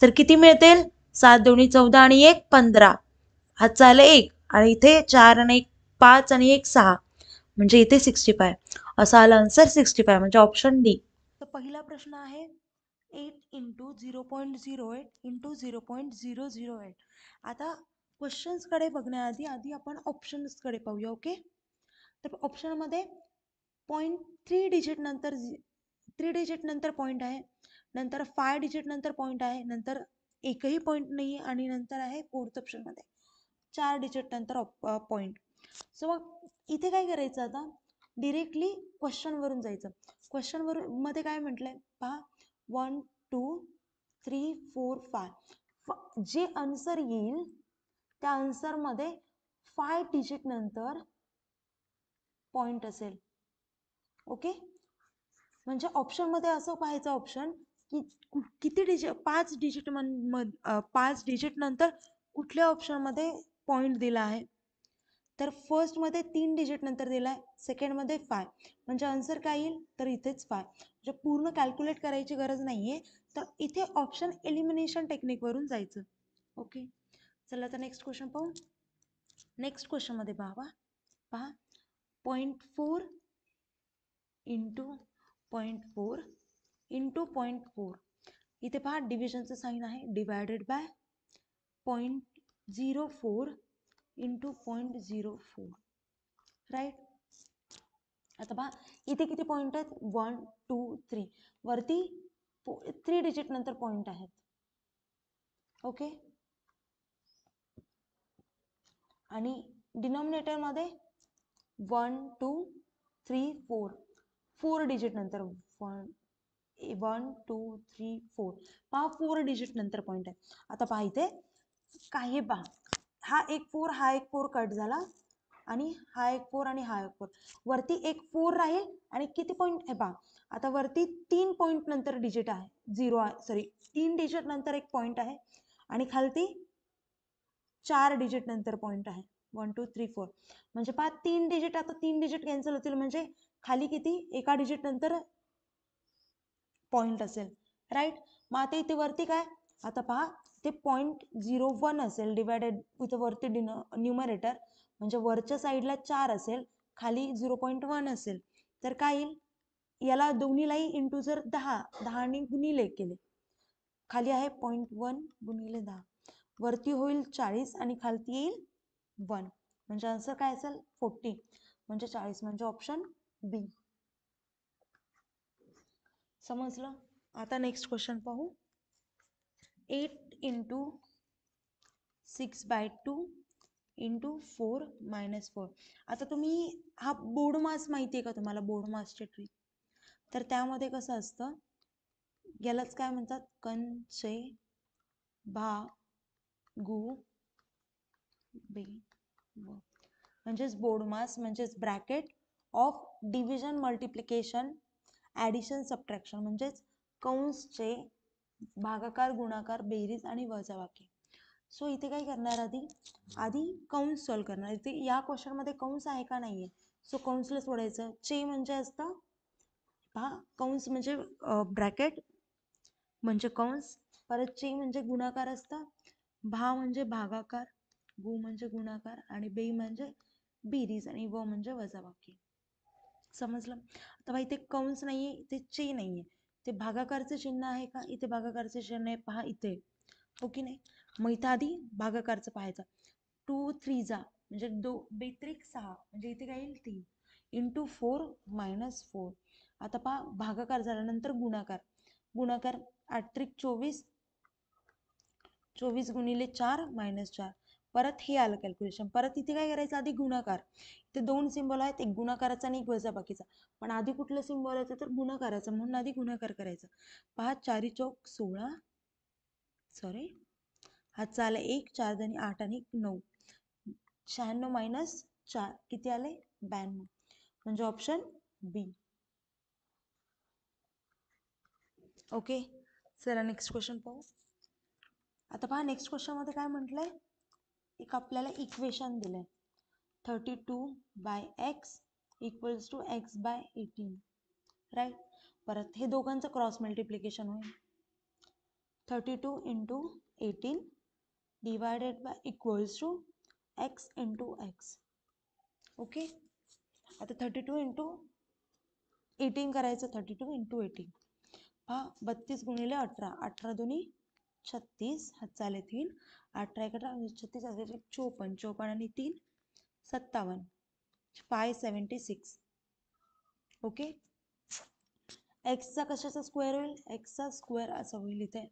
तर किती मिळतील सात दोन्ही चौदा आणि एक पंधरा हा आलं एक आणि इथे चार आणि एक पाच आणि एक सहा म्हणजे इथे सिक्स्टी फाय असा आला आन्सर सिक्स्टी फाय म्हणजे ऑप्शन डी तर पहिला प्रश्न आहे eight into zero point zero eight into zero point zero zero eight आता क्वेश्चन्सकडे बघण्याआधी आधी आपण ऑप्शन्सकडे पाहूया ओके तर ऑप्शनमध्ये पॉईंट थ्री डिजिट नंतर थ्री डिजिट नंतर पॉईंट आहे नंतर फाय डिजिट नंतर पॉईंट आहे नंतर एकही पॉईंट नाही आणि नंतर आहे फोर्थ ऑप्शनमध्ये चार डिजिट नंतर पॉईंट सो मग इथे काय करायचं आता डिरेक्टली क्वेश्चनवरून जायचं क्वेश्चनवरून मध्ये काय म्हटलं आहे पहा one two three four five जे आन्सर येईल त्या आन्सरमध्ये फाय डिजिट नंतर पॉइंट असेल ओके म्हणजे ऑप्शनमध्ये असं पाहायचं ऑप्शन की किती डिजिट पाच डिजिट म पाच डिजिट नंतर कुठल्या ऑप्शनमध्ये पॉईंट दिला आहे तर फर्स्टमध्ये तीन डिजिट नंतर दिला आहे सेकंडमध्ये फाय म्हणजे आन्सर काय येईल तर इथेच फाय म्हणजे पूर्ण कॅल्क्युलेट करायची गरज नाही आहे तर इथे ऑप्शन एलिमिनेशन टेक्निकवरून जायचं ओके चला तर नेक्स्ट क्वेश्चन पाहू नेक्स्ट क्वेश्चनमध्ये पाहावा पहा point four into point four into point four इथे पहा डिव्हिजनचं साईन आहे divided by point zero four into point zero four right आता पहा इथे किती पॉईंट आहेत वन टू थ्री वरती थ्री डिजिट नंतर पॉईंट आहेत ओके आणि मध्ये one two three four four digit नंतर one one two three four पहा फोर डिजिट नंतर पॉईंट आहे आता पहा इथे काही पहा हा एक फोर हा एक फोर कट झाला आणि हा एक फोर आणि हा एक फोर वरती एक फोर राहील आणि किती पॉईंट आहे पहा आता वरती तीन पॉईंट नंतर डिजिट आहे झिरो आहे सॉरी तीन डिजिट नंतर एक पॉईंट आहे आणि खालती चार डिजिट नंतर पॉईंट आहे वन टू थ्री फोर म्हणजे पहा तीन डिजिट आता तीन डिजिट कॅन्सल होतील म्हणजे खाली किती एका डिजिट नंतर पॉईंट असेल राईट मग आता इथे वरती काय आता पहा ते पॉईंट झिरो वन असेल डिवायडेड विथ वरती डिन न्युमरेटर म्हणजे वरच्या साईडला चार असेल खाली झिरो पॉईंट वन असेल तर काय येईल याला दोन्हीलाही इंटू जर दहा दहाने गुणिले केले खाली आहे पॉईंट वन गुणिले दहा वरती होईल चाळीस आणि खालती येईल वन म्हणजे आन्सर काय असेल फोर्टी म्हणजे चाळीस म्हणजे ऑप्शन बी समजलं आता नेक्स्ट क्वेश्चन पाहू eight into six by two into four minus four आता तुम्ही हा बोर्ड मास माहिती आहे का तुम्हाला बोर्ड मासचे ट्री तर त्यामध्ये कसं असतं यालाच काय म्हणतात कंचे भा गु बे म्हणजेच बोर्ड मास म्हणजेच bracket of division multiplication addition subtraction म्हणजेच कंसचे भागाकार गुणाकार बेरीज आणि वजाबाकी सो इथे काय करणार आधी आधी कौंस सॉल्व करणार इथे या मध्ये कौंस आहे का नाही आहे सो कौंसला सोडायचं चे म्हणजे असतं हा कौंस म्हणजे ब्रॅकेट म्हणजे कौंस परत चे म्हणजे गुणाकार असतं भा म्हणजे भागाकार गु म्हणजे गुणाकार आणि बे म्हणजे बेरीज आणि व म्हणजे वजाबाकी समजलं आता इथे कौंस नाही आहे इथे चे नाही आहे ते भागाकारचं चिन्ह आहे का इथे भागाकारचं चिन्ह आहे पहा इथे हो की नाही मग इथं आधी भागाकारचं पाहायचं टू थ्री जा म्हणजे दो बेत्रिक सहा म्हणजे इथे काय येईल तीन इंटू फोर मायनस फोर आता पहा भागाकार झाल्यानंतर गुणाकार गुणाकार आठ त्रिक चोवीस चोवीस गुणिले चार मायनस चार परत हे आलं कॅल्क्युलेशन परत इथे काय करायचं आधी गुणाकार इथे दोन सिम्बॉल आहेत एक गुणाकाराचा आणि एक बाकीचा पण आधी कुठलं सिम्बॉल येतं तर गुणाकाराचा म्हणून आधी गुणाकार करायचा पहा चारी चौक सोळा सॉरी हा चाल एक चार आणि आठ आणि नऊ शहाण्णव मायनस चार किती आले ब्याण्णव म्हणजे ऑप्शन बी ओके चला नेक्स्ट क्वेश्चन पाहू आता पहा नेक्स्ट क्वेश्चनमध्ये काय म्हटलंय एक आपल्याला इक्वेशन दिलं आहे thirty two by X equals to X by eighteen right परत हे दोघांचं क्रॉस मल्टिप्लिकेशन होईल thirty two into eighteen divided by equals to X into X okay आता थर्टी टू इंटू एटीन करायचं थर्टी टू इंटू एटीन हा बत्तीस गुणिले अठरा अठरा दोन्ही छत्तीस हा चाले तीन अठरा एकटा म्हणजे छत्तीस चोपन्न चोपन्न आणि तीन सत्तावन्न फाय सेवन्टी सिक्स ओके एक्सचा कशाचा स्क्वेअर होईल एक्सचा स्क्वेअर असा होईल इथे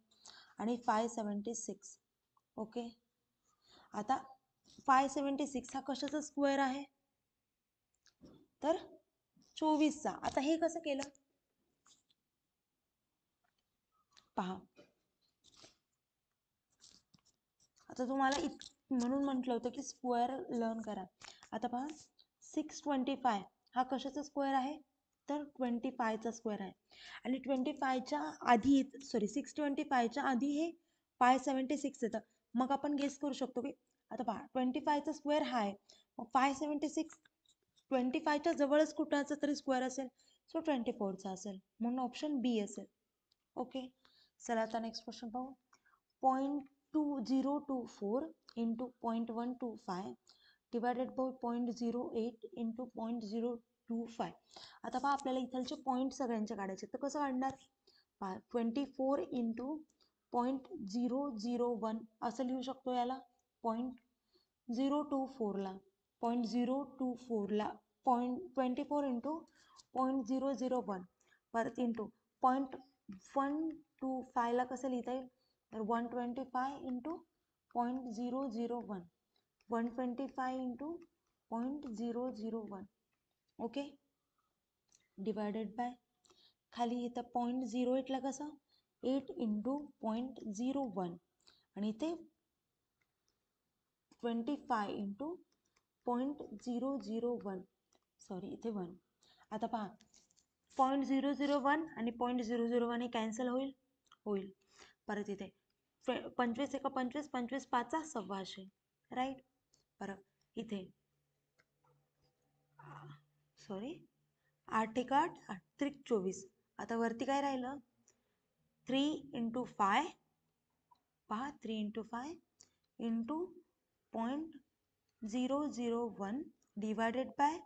आणि फाय सेवन्टी सिक्स ओके आता फाय सेवन्टी सिक्स हा कशाचा स्क्वेअर आहे तर चोवीसचा आता हे कसं केलं पहा आता तुम्हाला इत म्हणून म्हटलं होतं की स्क्वेअर लर्न करा आता पहा सिक्स ट्वेंटी फाय हा कशाचा स्क्वेअर आहे तर ट्वेंटी फायचा स्क्वेअर आहे आणि ट्वेंटी फायच्या आधी सॉरी सिक्स ट्वेंटी फायच्या आधी हे फाय सेवन्टी सिक्स येतं मग आपण गेस करू शकतो की आता पहा ट्वेंटी फायचा स्क्वेअर हा आहे मग फाय सेवन्टी सिक्स ट्वेंटी फायच्या जवळच कुठलाचा तरी स्क्वेअर असेल सो ट्वेंटी फोरचा असेल म्हणून ऑप्शन बी असेल ओके चला आता नेक्स्ट क्वेश्चन पाहू point two zero two four into point one two five divided by point zero eight into point zero two five आता पहा आपल्याला इथलचे पॉईंट सगळ्यांचे काढायचे तर कसं काढणार पहा twenty four into point zero zero one असं लिहू शकतो याला पॉईंट झिरो टू फोरला पॉईंट झिरो टू फोरला point twenty four into point zero zero one परत इंटू पॉईंट वन टू फायला कसं लिहिता येईल तर one twenty five into point zero zero one one twenty five into point zero zero one okay divided by खाली इथं point zero एटला कसं eight into point zero one आणि इथे twenty five into point zero zero one sorry इथे one आता पहा point zero zero one आणि पॉईंट झिरो झिरो वन हे कॅन्सल होईल होईल परत इथे पंचवीस एका पंचवीस पंचवीस पाचा सव्वाशे राईट बरं इथे सॉरी आठ एक आठ आठ त्रिक चोवीस आता वरती काय राहिलं थ्री इंटू फाय पहा three into five into point zero zero one divided by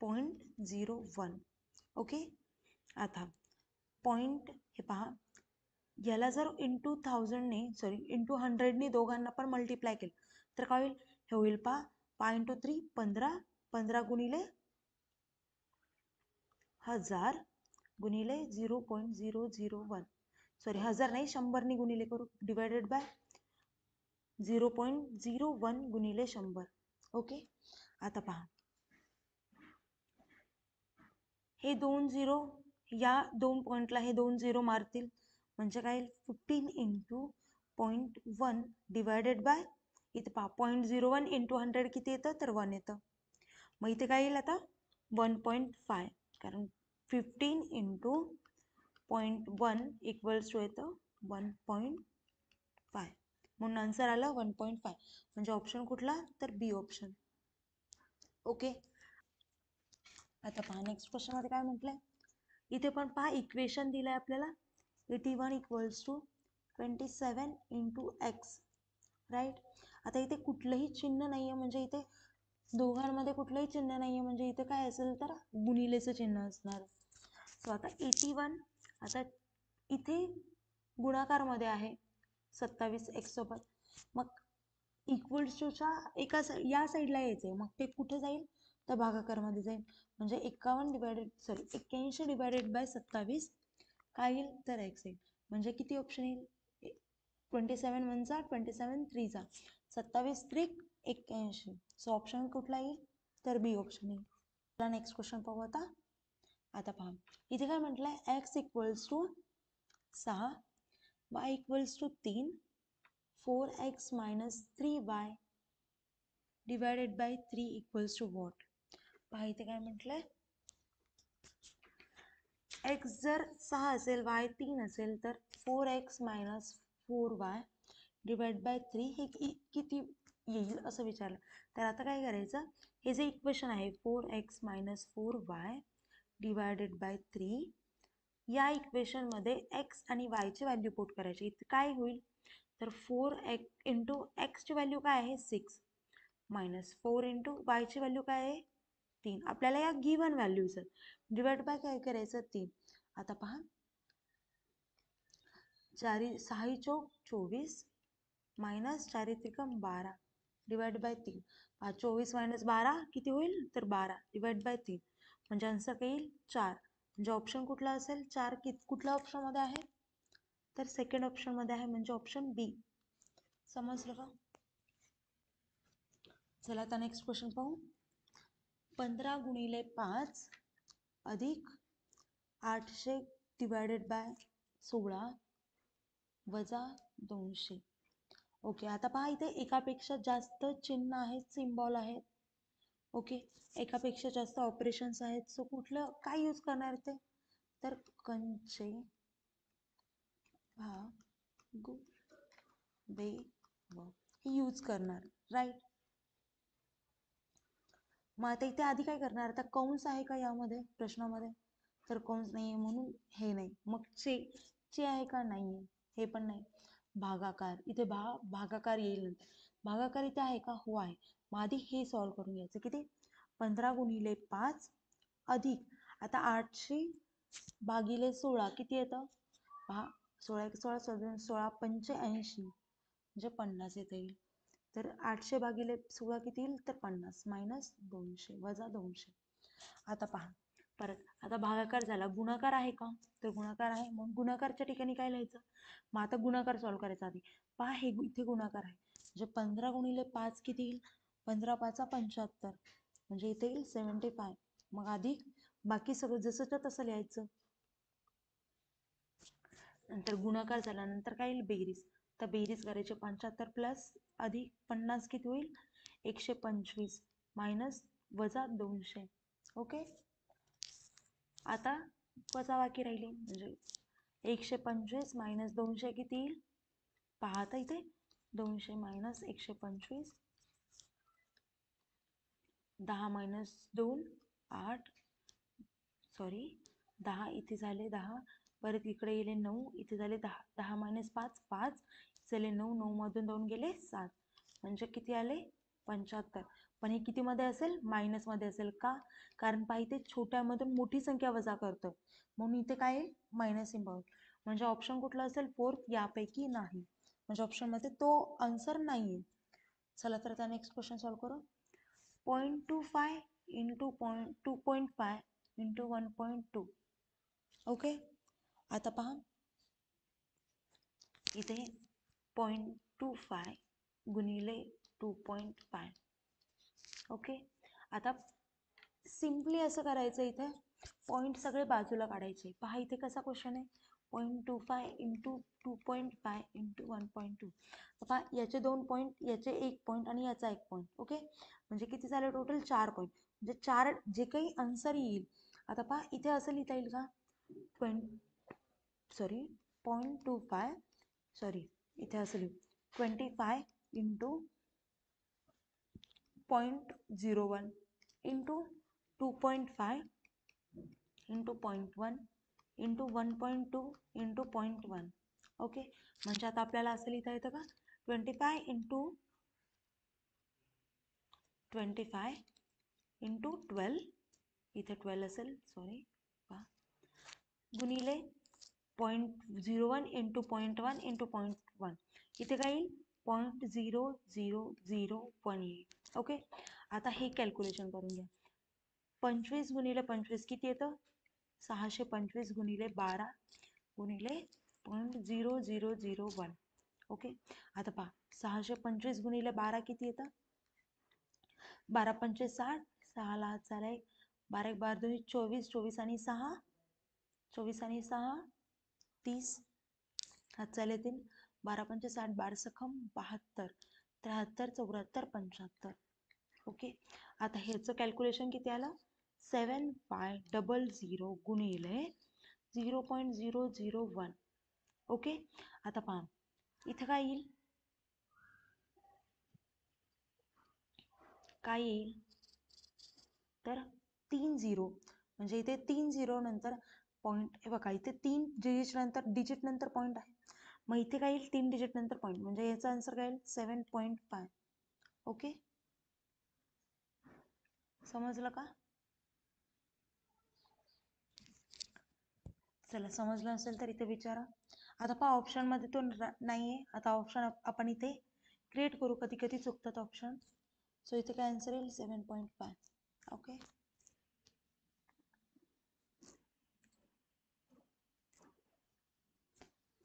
point zero one okay आता पॉईंट हे पहा याला जर इंटू थाउजंडने सॉरी इंटू हंड्रेडने दोघांना पण मल्टिप्लाय केलं तर काय होईल हे होईल पा पा इंटू थ्री पंधरा पंधरा गुणिले हजार गुणिले zero point zero zero one sorry हजार नाही शंभरने गुणिले करू divided by zero point zero one गुणिले शंभर ओके आता पहा हे दोन झिरो या दोन पॉईंटला हे दोन झिरो मारतील म्हणजे काय येईल fifteen into point one divided by इथे पहा point zero one into hundred किती येतं तर वन येतं मग इथे काय येईल आता वन पॉईंट फाय कारण fifteen into point one equals to येतं वन पॉईंट फाय म्हणून आन्सर आला वन पॉईंट फाय म्हणजे ऑप्शन कुठला तर बी ऑप्शन ओके आता पहा नेक्स्ट क्वेश्चनमध्ये काय म्हटलं इथे पण पहा इक्वेशन दिलं आहे आपल्याला eighty one equals to twenty seven into X right आता इथे कुठलंही चिन्ह नाही आहे म्हणजे इथे दोघांमध्ये कुठलंही चिन्ह नाही आहे म्हणजे इथे काय असेल तर गुणिलेचं चिन्ह असणार सो आता एटी वन आता इथे गुणाकारमध्ये आहे सत्तावीस एक्ससोबत मग इक्वल्स टूच्या एका सा या साईडला यायचं आहे मग ते कुठे जाईल तर भागाकारमध्ये जाईल म्हणजे एकावन्न डिवायडेड सॉरी एक्क्याऐंशी डिवायडेड बाय सत्तावीस हा येईल तर एक्स येईल म्हणजे किती ऑप्शन येईल ट्वेंटी सेवन वनचा ट्वेंटी सेवन थ्री थ्रीचा सत्तावीस त्रिक एक्क्याऐंशी सो ऑप्शन कुठला येईल तर बी ऑप्शन येईल आपला नेक्स्ट क्वेश्चन पाहू आता आता पहा इथे काय म्हटलंय एक्स इक्वल्स टू सहा वाय इक्वल्स टू तीन four X minus three Y divided by three equals to what पहा इथे काय म्हटलं एक्स जर सहा असेल वाय तीन असेल तर four X minus four Y divide by three हे किती येईल असं विचारलं तर आता काय करायचं हे जे इक्वेशन आहे four X minus four Y divided by three या इक्वेशनमध्ये एक्स आणि वायची व्हॅल्यू पोट करायची इथं काय होईल तर फोर एक्स इंटू एक्सची व्हॅल्यू काय आहे सिक्स मायनस फोर इंटू वायची व्हॅल्यू काय आहे तीन आपल्याला या गिव्हन व्हॅल्यूज आहेत डिवाइड बाय काय करायचं तीन आता पहा चारी सहा चौक चोवीस मायनस चारी त्रिकम बारा डिवाइड बाय तीन चोवीस मायनस बारा किती होईल तर बारा डिवाइड बाय तीन म्हणजे आन्सर काय येईल चार म्हणजे ऑप्शन कुठला असेल चार कित कुठल्या ऑप्शनमध्ये आहे तर सेकंड ऑप्शनमध्ये आहे म्हणजे ऑप्शन बी समजलं का चला आता नेक्स्ट क्वेश्चन पाहू पंधरा गुणिले पाच अधिक आठशे डिवायडेड बाय सोळा वजा दोनशे ओके आता पहा इथे एकापेक्षा जास्त चिन्ह आहेत सिम्बॉल आहेत ओके एकापेक्षा जास्त ऑपरेशन्स आहेत सो कुठलं काय यूज करणार ते तर कंचे भाग गो हे यूज करणार राईट मग आता इथे आधी काय करणार आता कौंस आहे का यामध्ये प्रश्नामध्ये तर कौंस नाही म्हणून हे नाही मग चे चे आहे का नाही हे पण नाही भागाकार इथे भा भागाकार येईल भागाकार इथे आहे का हो आहे मग आधी हे सॉल्व करून घ्यायचं किती पंधरा गुणिले पाच अधिक आता आठशे भागिले सोळा किती येतं भा सोळा सोळा सोळा पंच्याऐंशी म्हणजे पन्नास येतं येईल तर आठशे भागिले सोळा किती येईल तर पन्नास मायनस दोनशे वजा दोनशे आता पहा परत आता भागाकार झाला गुणाकार आहे का तर गुणाकार आहे मग गुणाकारच्या ठिकाणी काय लिहायचं मग आता गुणाकार सॉल्व करायचा आधी पहा हे इथे गुणाकार आहे म्हणजे पंधरा गुणिले पाच किती येईल पंधरा पाचा पंच्याहत्तर म्हणजे इथे येईल सेव्हन्टी फाय मग अधिक बाकी सगळं जसंच्या तसं लिहायचं नंतर गुणाकार झाल्यानंतर काय येईल बेरीज तर बेरीज करायची पंच्याहत्तर प्लस अधिक पन्नास किती होईल एकशे पंचवीस मायनस वजा दोनशे ओके आता वजा बाकी राहिली म्हणजे एकशे पंचवीस मायनस दोनशे किती येईल पाहता इथे दोनशे मायनस एकशे पंचवीस दहा मायनस दोन आठ सॉरी दहा इथे झाले दहा परत इकडे गेले नऊ इथे झाले दहा दहा मायनस पाच पाच चले नऊ मधून दोन गेले सात म्हणजे किती आले पंच्याहत्तर पण हे किती मध्ये असेल मध्ये असेल का कारण पाहिजे इथे छोट्यामधून मोठी संख्या वजा करतो म्हणून इथे काय मायनस इम्पॉर्ट म्हणजे ऑप्शन कुठला असेल फोर्थ यापैकी नाही म्हणजे ऑप्शन मध्ये तो आन्सर नाही आहे चला तर त्या नेक्स्ट क्वेश्चन सॉल्व करू point two five into point two point five into one point two okay आता पहा इथे पॉईंट टू फाय गुणिले टू पॉईंट फाय ओके आता सिम्पली असं करायचं इथे पॉईंट सगळे बाजूला काढायचे पहा इथे कसा क्वेश्चन आहे point two five into two point five into one point two पहा याचे दोन पॉईंट याचे एक पॉईंट आणि याचा एक पॉईंट ओके म्हणजे किती झाले टोटल चार पॉईंट म्हणजे चार जे काही आन्सर येईल आता पहा इथे असं लिहिता येईल का point sorry point two five sorry इथे असेल twenty five into point zero one into two point five into point one into one point two into point one okay म्हणजे आता आपल्याला असं लिहिता येतं का twenty five into twenty five into twelve इथे ट्वेल्व असेल सॉरी गुणिले point zero one into point one into point इथे काय येईल point zero zero zero one येईल ओके आता हे कॅल्क्युलेशन करून घ्या पंचवीस गुणिले पंचवीस किती येतं सहाशे पंचवीस गुणिले बारा गुणिले point zero zero zero one okay आता पहा सहाशे पंचवीस गुणिले बारा किती येतं बारा पंचवीस साठ सहाला हात झाला एक बारा एक बारा दोन्ही चोवीस चोवीस आणि सहा चोवीस आणि सहा तीस हात चाले तीन बारा पंच साठ बारसखम बहात्तर त्र्याहत्तर चौऱ्याहत्तर पंच्याहत्तर ओके आता ह्याचं कॅल्क्युलेशन किती आलं सेवन बाय डबल झिरो गुणिले zero point zero zero one okay आता पहा इथं काय येईल काय येईल तर तीन झिरो म्हणजे इथे तीन झिरो नंतर पॉईंट हे बघा इथे तीन डिजिट नंतर डिजिट नंतर पॉईंट आहे मग इथे काय येईल तीन डिजिट नंतर पॉईंट म्हणजे याचा आन्सर काय येईल सेवन पॉईंट फाय ओके समजलं का चला समजलं असेल तर इथे विचारा आता पहा ऑप्शन मध्ये तो नाहीये आता ऑप्शन आपण इथे क्रिएट करू कधी कधी चुकतात ऑप्शन सो इथे काय आन्सर येईल सेवन पॉईंट फाय ओके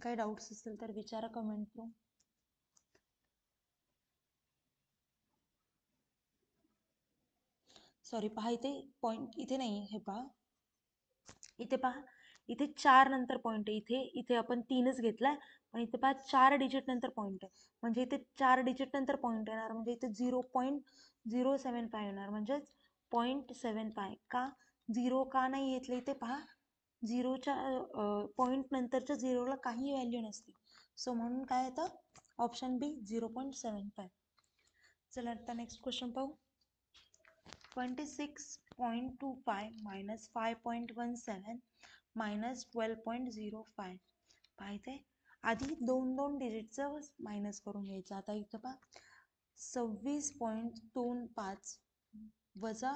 काही डाऊट्स असतील तर विचारा कमेंट थ्रू सॉरी पहा इथे पॉइंट इथे नाही हे पहा इथे पहा इथे चार नंतर पॉईंट आहे इथे इथे आपण तीनच घेतलाय पण इथे पहा चार डिजिट नंतर पॉईंट आहे म्हणजे इथे चार डिजिट नंतर पॉईंट येणार म्हणजे इथे zero point zero seven five येणार म्हणजेच पॉईंट सेवन फाय का झिरो का नाही येतले इथे पहा झिरोच्या पॉईंट नंतरच्या झिरोला काही व्हॅल्यू नसते सो म्हणून काय येतं option B zero point seven five चला आता नेक्स्ट क्वेश्चन पाहू twenty six point two five minus five point one seven minus twelve point zero five पाहिजे ते आधी दोन दोन डिजिटचं मायनस करून घ्यायचं आता इथं पहा सव्वीस पॉईंट दोन पाच वजा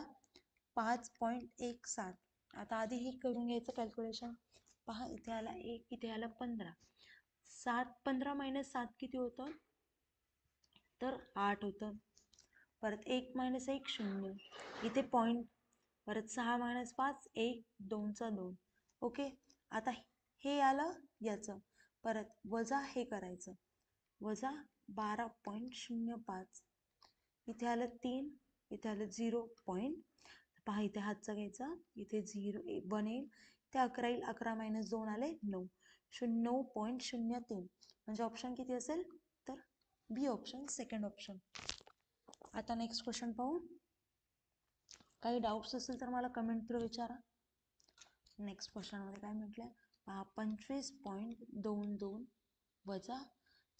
पाच पॉईंट एक सात आता आधी हे करून घ्यायचं कॅल्क्युलेशन पहा इथे आला एक इथे आला पंधरा सात पंधरा मायनस सात किती होतं तर आठ होतं परत एक मायनस एक शून्य इथे पॉईंट परत सहा मायनस पाच एक दोनचा दोन ओके आता हे आलं याचं परत वजा हे करायचं वजा बारा पॉईंट शून्य पाच इथे आलं तीन इथे आलं झिरो पॉईंट पहा इथे हातचा घ्यायचा इथे झिरो वन येईल ते अकरा येईल अकरा मायनस दोन आले नऊ शून्य नऊ पॉईंट शून्य तीन म्हणजे ऑप्शन किती असेल तर बी ऑप्शन सेकंड ऑप्शन आता नेक्स्ट क्वेश्चन पाहू काही डाऊट्स असेल तर मला कमेंट थ्रू विचारा नेक्स्ट क्वेश्चनमध्ये काय म्हटलं पहा पंचवीस पॉईंट दोन दोन वजा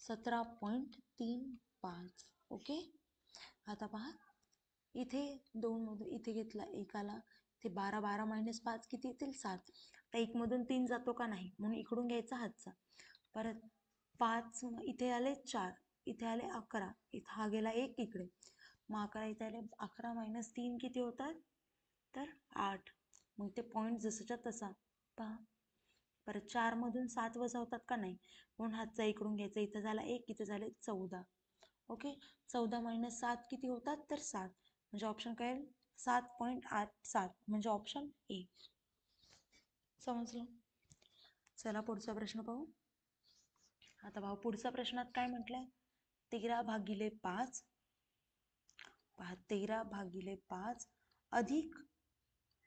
सतरा पॉईंट तीन पाच ओके आता पहा इथे दोन मधून इथे घेतला एकाला ते बारा बारा मायनस पाच किती येतील सात आता मधून तीन जातो का नाही म्हणून इकडून घ्यायचा हातचा परत पाच इथे आले चार इथे आले अकरा इथं हा गेला एक इकडे मग अकरा इथे आले अकरा मायनस तीन किती होतात तर आठ मग ते पॉईंट जसंच्या तसा पहा परत मधून सात वजा होतात का नाही म्हणून हातचा इकडून घ्यायचा इथं झाला एक इथं झाले चौदा ओके चौदा मायनस सात किती होतात तर सात म्हणजे ऑप्शन काय सात पॉईंट आठ सात म्हणजे ऑप्शन ए समजलं चला पुढचा प्रश्न पाहू आता भाऊ पुढच्या प्रश्नात काय म्हटलंय तेरा भागिले पाच तेरा भागिले पाच अधिक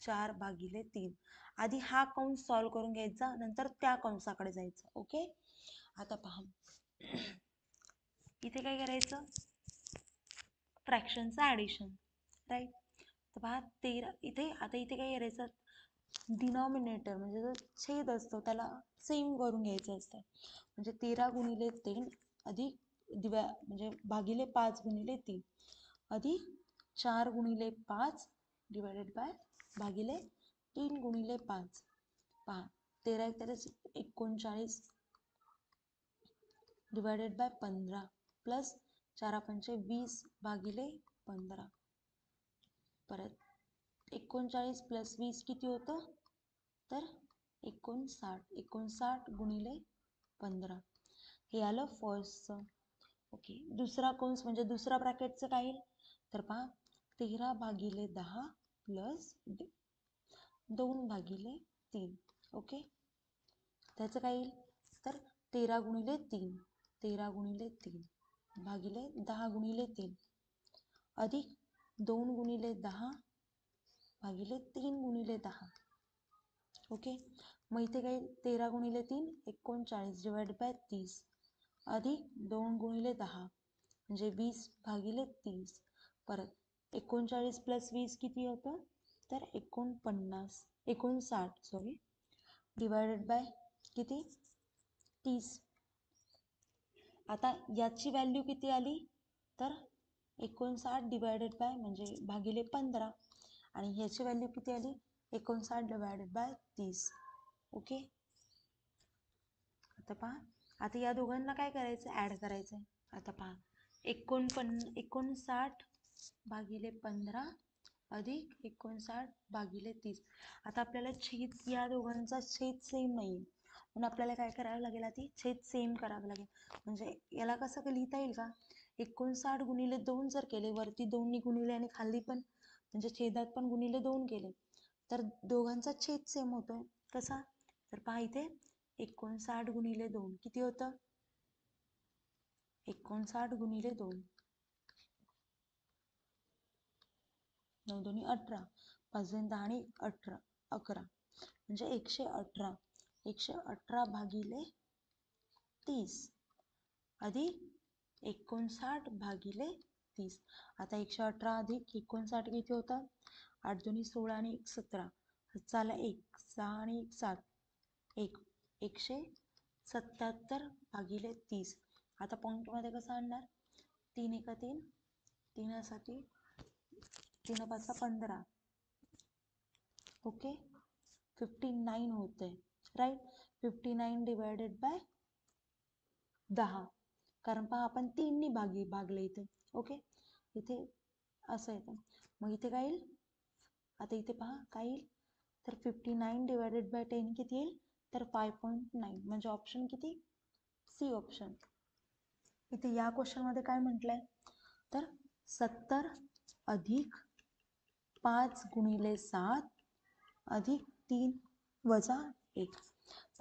चार भागिले तीन आधी हा कंस सॉल्व करून घ्यायचा नंतर त्या कंसाकडे जायचं ओके आता पहा इथे काय करायचं फ्रॅक्शनचं ऍडिशन करता तर पहा तेरा इथे आता इथे काय करायचं डिनॉमिनेटर म्हणजे जो छेद असतो त्याला सेम करून घ्यायचं असतं म्हणजे तेरा गुणिले तीन अधिक दिव्या म्हणजे भागिले पाच गुणिले तीन अधिक चार गुणिले पाच डिवायडेड बाय भागिले तीन गुणिले पाच पहा तेरा एक तेरा एकोणचाळीस डिवायडेड बाय पंधरा प्लस चार पंचे वीस भागिले पंधरा परत एकोणचाळीस प्लस वीस किती होतं तर एकोणसाठ एकोणसाठ गुणिले पंधरा हे आलं फर्स्टचं ओके दुसरा कोन्स म्हणजे दुसरा ब्रॅकेटचं काय येईल तर पहा तेरा भागिले दहा प्लस दोन भागिले तीन ओके त्याचं काय येईल तर तेरा गुणिले तीन तेरा गुणिले तीन भागिले दहा गुणिले तीन अधिक दोन गुणिले दहा भागिले तीन गुणिले दहा ओके मग इथे काही तेरा गुणिले तीन एकोणचाळीस डिवाइड बाय तीस अधिक दोन गुणिले दहा म्हणजे वीस भागिले तीस परत एकोणचाळीस प्लस वीस किती होतं तर एकोणपन्नास एकोणसाठ सॉरी डिवायडेड बाय किती तीस आता याची व्हॅल्यू किती आली तर एकोणसाठ डिवायडेड बाय म्हणजे भागिले पंधरा आणि ह्याची व्हॅल्यू किती आली एकोणसाठ डिवायडेड बाय तीस ओके आता पहा आता या दोघांना काय करायचं ऍड करायचं आता पहा एकोणपन्न एकोणसाठ भागिले पंधरा अधिक एकोणसाठ भागिले तीस आता आपल्याला छेद या दोघांचा छेद सेम नाही म्हणून आपल्याला काय करावं लागेल आधी छेद सेम करावं लागेल म्हणजे याला कसं लिहिता येईल का एकोणसाठ गुणिले दोन जर केले वरती दोन्ही गुणिले आणि खाली पण म्हणजे छेदात पण गुणिले दोन केले तर दोघांचा छेद सेम होतोय कसा तर पहा इथे एकोणसाठ गुणिले दोन किती होत एकोणसाठ गुणिले दोन नऊ दोन्ही अठरा पाच दहा आणि अठरा अकरा म्हणजे एकशे अठरा एकशे अठरा भागिले तीस आधी एकोणसाठ भागिले तीस आता एकशे अठरा अधिक एकोणसाठ किती होता आठ दोन्ही सोळा आणि एक सतरा चाला एक सहा आणि एक सात एक एकशे सत्याहत्तर भागिले तीस आता पॉईंटमध्ये कसं आणणार तीन एका तीन साठी तीन पाच पंधरा ओके फिफ्टी नाईन होते right fifty nine divided by दहा कारण पहा आपण तीननी भागी भागले इथे ओके इथे असं येतं मग इथे काय येईल आता इथे पहा काय येईल तर fifty nine divided by ten किती येईल तर फाय पॉईंट नाईन म्हणजे ऑप्शन किती सी ऑप्शन इथे या क्वेश्चनमध्ये काय म्हटलंय तर सत्तर अधिक पाच गुणिले सात अधिक तीन वजा एक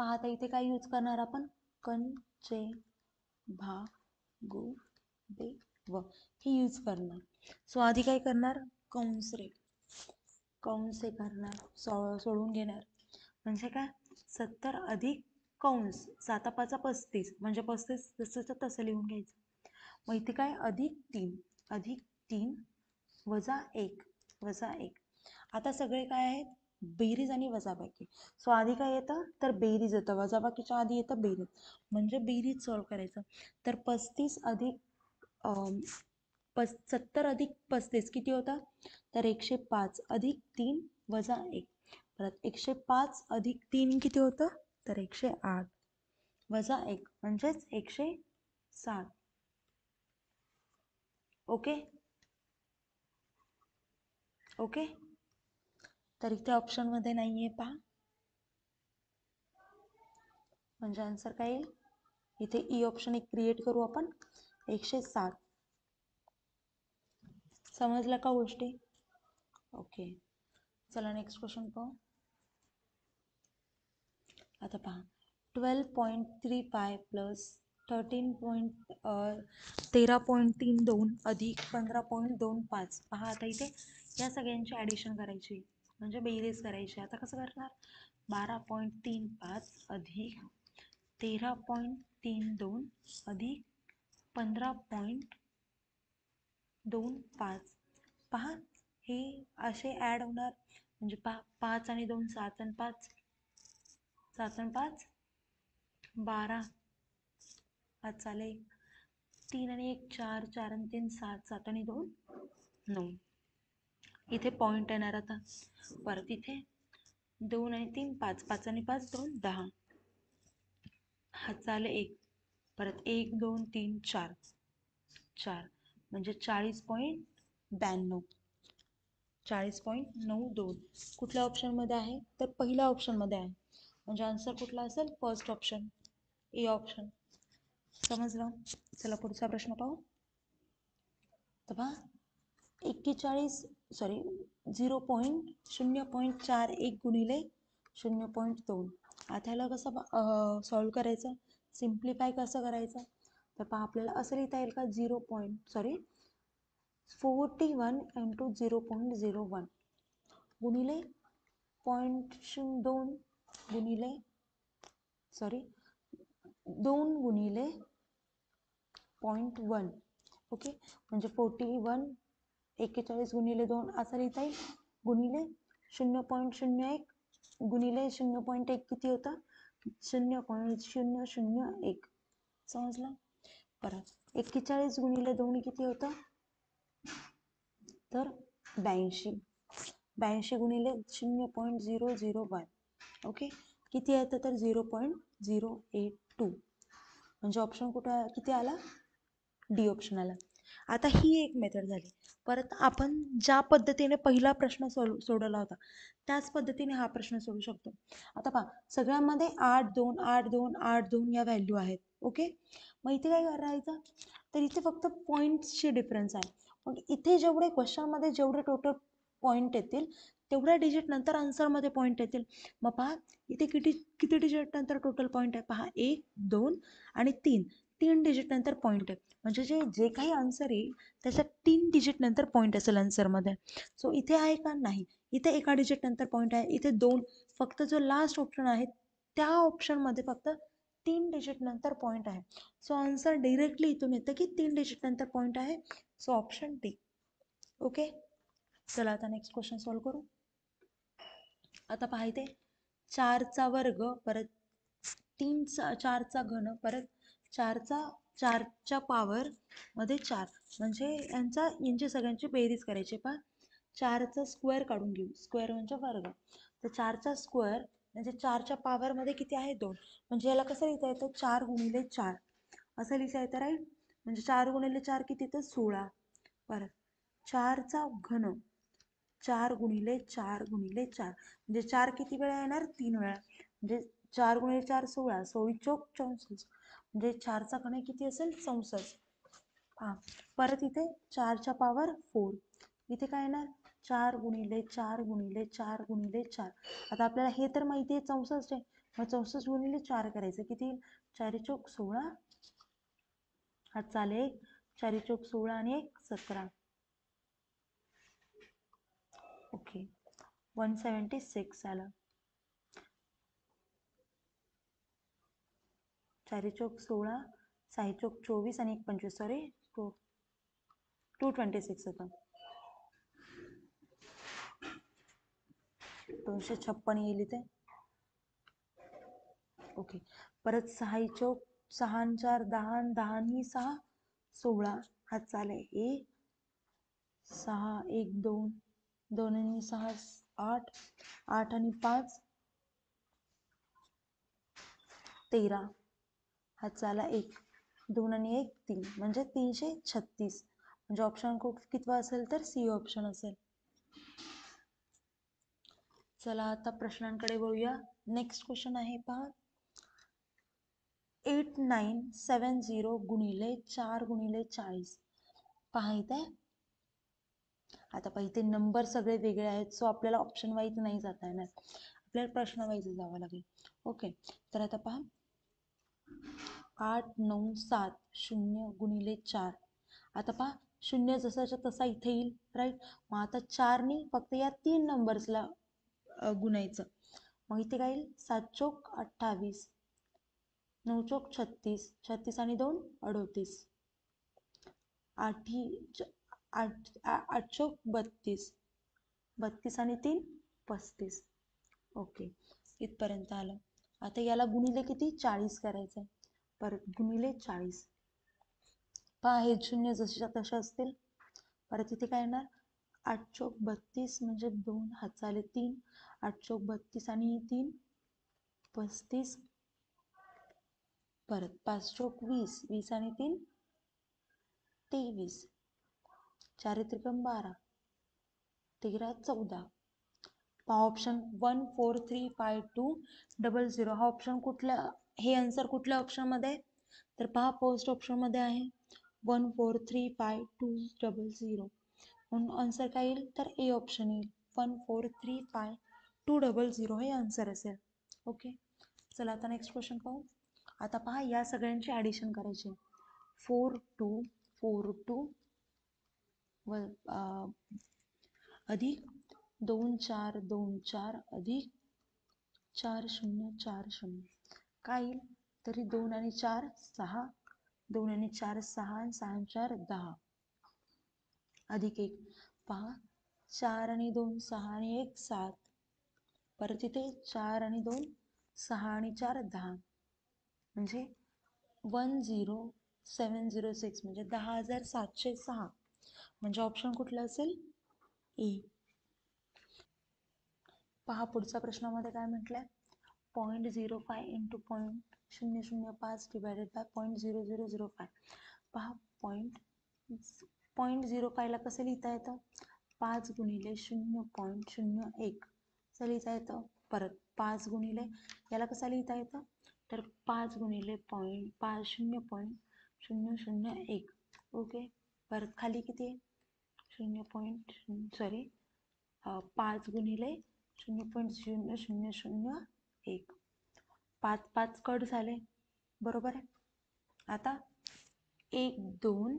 आता इथे काय यूज करणार आपण कंचे भा गो बे व हे यूज करणार सो आधी काय करणार रे कंस हे करणार सो सोडून घेणार म्हणजे काय सत्तर अधिक कंस सातापाचा पस्तीस म्हणजे पस्तीस जसंचं तसं लिहून घ्यायचं मग इथे काय अधिक तीन अधिक तीन वजा एक वजा एक आता सगळे काय आहेत बेरीज आणि वजाबाकी सो आधी काय येतं तर बेरीज येतं वजाबाकीच्या आधी येतं बेरीज म्हणजे बेरीज सॉल्व करायचं तर पस्तीस अधिक पस सत्तर अधिक पस्तीस किती होता तर एकशे पाच अधिक तीन वजा एक परत एकशे पाच अधिक तीन किती होतं तर एकशे आठ वजा एक म्हणजेच एकशे साठ ओके ओके तर इथे ऑप्शनमध्ये नाही आहे पहा म्हणजे आन्सर काय येईल इथे ई e ऑप्शन एक क्रिएट करू आपण एकशे सात समजलं का गोष्टी ओके चला नेक्स्ट क्वेश्चन पाहू आता पहा twelve point three five plus thirteen point तेरा पॉईंट तीन दोन अधिक पंधरा पॉईंट दोन पाच पहा आता इथे या सगळ्यांची ॲडिशन करायची म्हणजे बेरीज करायची आता कसं करणार बारा पॉईंट तीन पाच अधिक तेरा पॉईंट तीन दोन अधिक पंधरा पॉईंट दोन पाच पहा हे असे ॲड होणार म्हणजे पा पाच आणि दोन सात आणि पाच सात आणि पाच बारा पाच चालेल तीन आणि एक चार चार आणि तीन सात सात आणि दोन नऊ इथे पॉईंट येणार आता परत इथे दोन आणि तीन पाच पाच आणि पाच दोन दहा हा चाल एक परत एक दोन तीन चार चार म्हणजे चाळीस पॉईंट ब्याण्णव चाळीस पॉईंट नऊ दोन कुठल्या ऑप्शनमध्ये आहे तर पहिल्या ऑप्शनमध्ये आहे म्हणजे आन्सर कुठला असेल फर्स्ट ऑप्शन ए ऑप्शन समजलं चला पुढचा प्रश्न पाहू तर बा एक्केचाळीस सॉरी झिरो पॉईंट शून्य पॉईंट चार एक गुणिले शून्य पॉईंट दोन आता ह्याला कसं सॉल्व करायचं सिम्प्लिफाय कसं करायचं तर पहा आपल्याला असं लिहिता येईल का zero point sorry forty one into zero point zero one गुणिले पॉईंट शून्य दोन गुणिले सॉरी दोन गुणिले पॉईंट वन ओके म्हणजे फोर्टी वन एक्केचाळीस गुणिले दोन असं लिहिता येईल गुणिले शून्य पॉईंट शून्य एक गुणिले शून्य पॉईंट एक किती होता शून्य पॉईंट शून्य शून्य एक समजलं परत एक्केचाळीस गुणिले दोन किती होतं तर ब्याऐंशी ब्याऐंशी गुणिले शून्य point zero zero one okay किती येतं तर zero point zero eight two म्हणजे ऑप्शन कुठं किती आला डी ऑप्शन आला आता ही एक मेथड झाली परत आपण ज्या पद्धतीने पहिला प्रश्न सोडवला होता त्याच पद्धतीने हा प्रश्न सोडू शकतो आता पहा सगळ्यांमध्ये आठ दोन आठ दोन आठ दोन या व्हॅल्यू आहेत ओके मग इथे काय करायचं तर इथे फक्त ची डिफरन्स आहे मग इथे जेवढे क्वेश्चनमध्ये जेवढे टोटल पॉईंट येतील तेवढ्या डिजिट नंतर आन्सरमध्ये पॉईंट येतील मग पहा इथे किती किती डिजिट नंतर टोटल पॉईंट आहे पहा एक दोन आणि तीन तीन डिजिट नंतर पॉईंट आहे म्हणजे जे जे काही आन्सर येईल त्याच्या तीन डिजिट नंतर पॉईंट असेल आन्सरमध्ये सो इथे आहे का नाही इथे एका डिजिट नंतर पॉईंट आहे इथे दोन फक्त जो लास्ट ऑप्शन आहे त्या ऑप्शनमध्ये फक्त तीन डिजिट नंतर पॉईंट आहे सो आन्सर डिरेक्टली इथून येतं की तीन डिजिट नंतर पॉईंट आहे सो ऑप्शन डी ओके चला आता नेक्स्ट क्वेश्चन सॉल्व करू आता पाहिजे चारचा वर्ग परत तीनचा चारचा घन परत चारचा चारच्या मध्ये चार म्हणजे यांचा यांची सगळ्यांची बेरीज करायची पहा चारचा स्क्वेअर काढून घेऊ स्क्वेअर म्हणजे वर्ग तर चारचा स्क्वेअर म्हणजे चारच्या पावरमध्ये किती आहे दोन म्हणजे याला कसं लिहिता येतं चार गुणिले चार असं लिहिता येतं राईट म्हणजे चार गुणिले चार किती येतं सोळा परत चारचा घन चार गुणिले चार गुणिले चार म्हणजे चार किती वेळा येणार तीन वेळा म्हणजे चार गुणिले चार सोळा सोळी चौक चौसष्ट म्हणजे चारचा कणे किती असेल चौसष्ट हा परत इथे चारच्या पॉवर फोर इथे काय येणार चार गुणिले चार गुणिले चार गुणिले चार आता आपल्याला हे तर माहिती आहे चौसष्ट आहे मग चौसष्ट गुणिले चार करायचं किती चारी चौक सोळा हा चालेल एक चारी चौक सोळा आणि एक सतरा ओके वन सेवन्टी सिक्स आलं चारी चौक सोळा साई चौक चोवीस आणि एक पंचवीस sorry two two twenty six होतं दोनशे छप्पन येईल इथे ओके परत सहाही चौक सहा चार दहा दहा सहा सोळा हा चालेल एक सहा एक दोन दोन आणि सहा आठ आठ आणि पाच तेरा चाला एक दोन आणि एक तीन म्हणजे तीनशे छत्तीस म्हणजे ऑप्शन कितवा असेल तर सी ऑप्शन असेल चला आता प्रश्नांकडे बघूया नेक्स्ट क्वेश्चन आहे पहा एट नाईन सेवन झिरो गुणिले चार गुणिले चाळीस पहा इथे आता पहा इथे नंबर सगळे वेगळे आहेत सो आपल्याला ऑप्शन वाईज नाही जाता येणार आपल्याला प्रश्न वाईज जावं लागेल ओके तर आता पहा आठ नऊ सात शून्य गुणिले चार आता पहा शून्य जसाच्या तसा इथे येईल राईट मग आता चारने फक्त या तीन नंबर्सला गुणायचं मग इथे काय येईल सात चौक अठ्ठावीस नऊ चोक छत्तीस छत्तीस आणि दोन अडोतीस आठी आठ आठ चोक बत्तीस बत्तीस आणि तीन पस्तीस ओके इथपर्यंत आलं आता याला गुणिले किती चाळीस करायचं आहे परत गुणिले चाळीस पहा हे शून्य जशा तशा असतील परत इथे काय येणार आठ चौक बत्तीस म्हणजे दोन हाताले तीन आठ चौक बत्तीस आणि तीन पस्तीस परत पाच चौक वीस वीस आणि तीन तेवीस चारित्रिकम बारा तेरा चौदा पहा option one four three five two double zero हा ऑप्शन कुठल्या हे आन्सर कुठल्या ऑप्शनमध्ये आहे तर पहा फर्स्ट ऑप्शनमध्ये आहे one four three five two double zero म्हणून आन्सर काय येईल तर ए ऑप्शन येईल one four three five two double zero हे आन्सर असेल ओके चला आता नेक्स्ट क्वेश्चन पाहू आता पहा या सगळ्यांची ॲडिशन करायची फोर टू फोर टू व अधिक दोन चार दोन चार अधिक चार शून्य चार शून्य काय येईल तरी दोन आणि चार सहा दोन आणि चार सहा आणि सहा आणि चार दहा अधिक एक पहा चार आणि दोन सहा आणि एक सात परत इथे चार आणि दोन सहा आणि चार दहा म्हणजे one zero seven zero six म्हणजे दहा हजार सातशे सहा म्हणजे ऑप्शन कुठलं असेल ए पहा पुढच्या प्रश्नामध्ये काय म्हटलं आहे point zero five into point शून्य शून्य पाच divided by point zero zero zero five पहा पॉईंट पॉईंट झिरो फायला कसं लिहिता येतं पाच गुणिले शून्य पॉईंट शून्य एक असं लिहिता येतं परत पाच गुणिले याला कसं लिहिता येतं तर पाच गुणिले पॉईंट पाच शून्य पॉईंट शून्य शून्य एक ओके परत खाली किती आहे शून्य पॉईंट सॉरी पाच गुणिले शून्य पॉईंट शून्य शून्य शून्य एक पाच पाच कट झाले बरोबर आहे आता एक दोन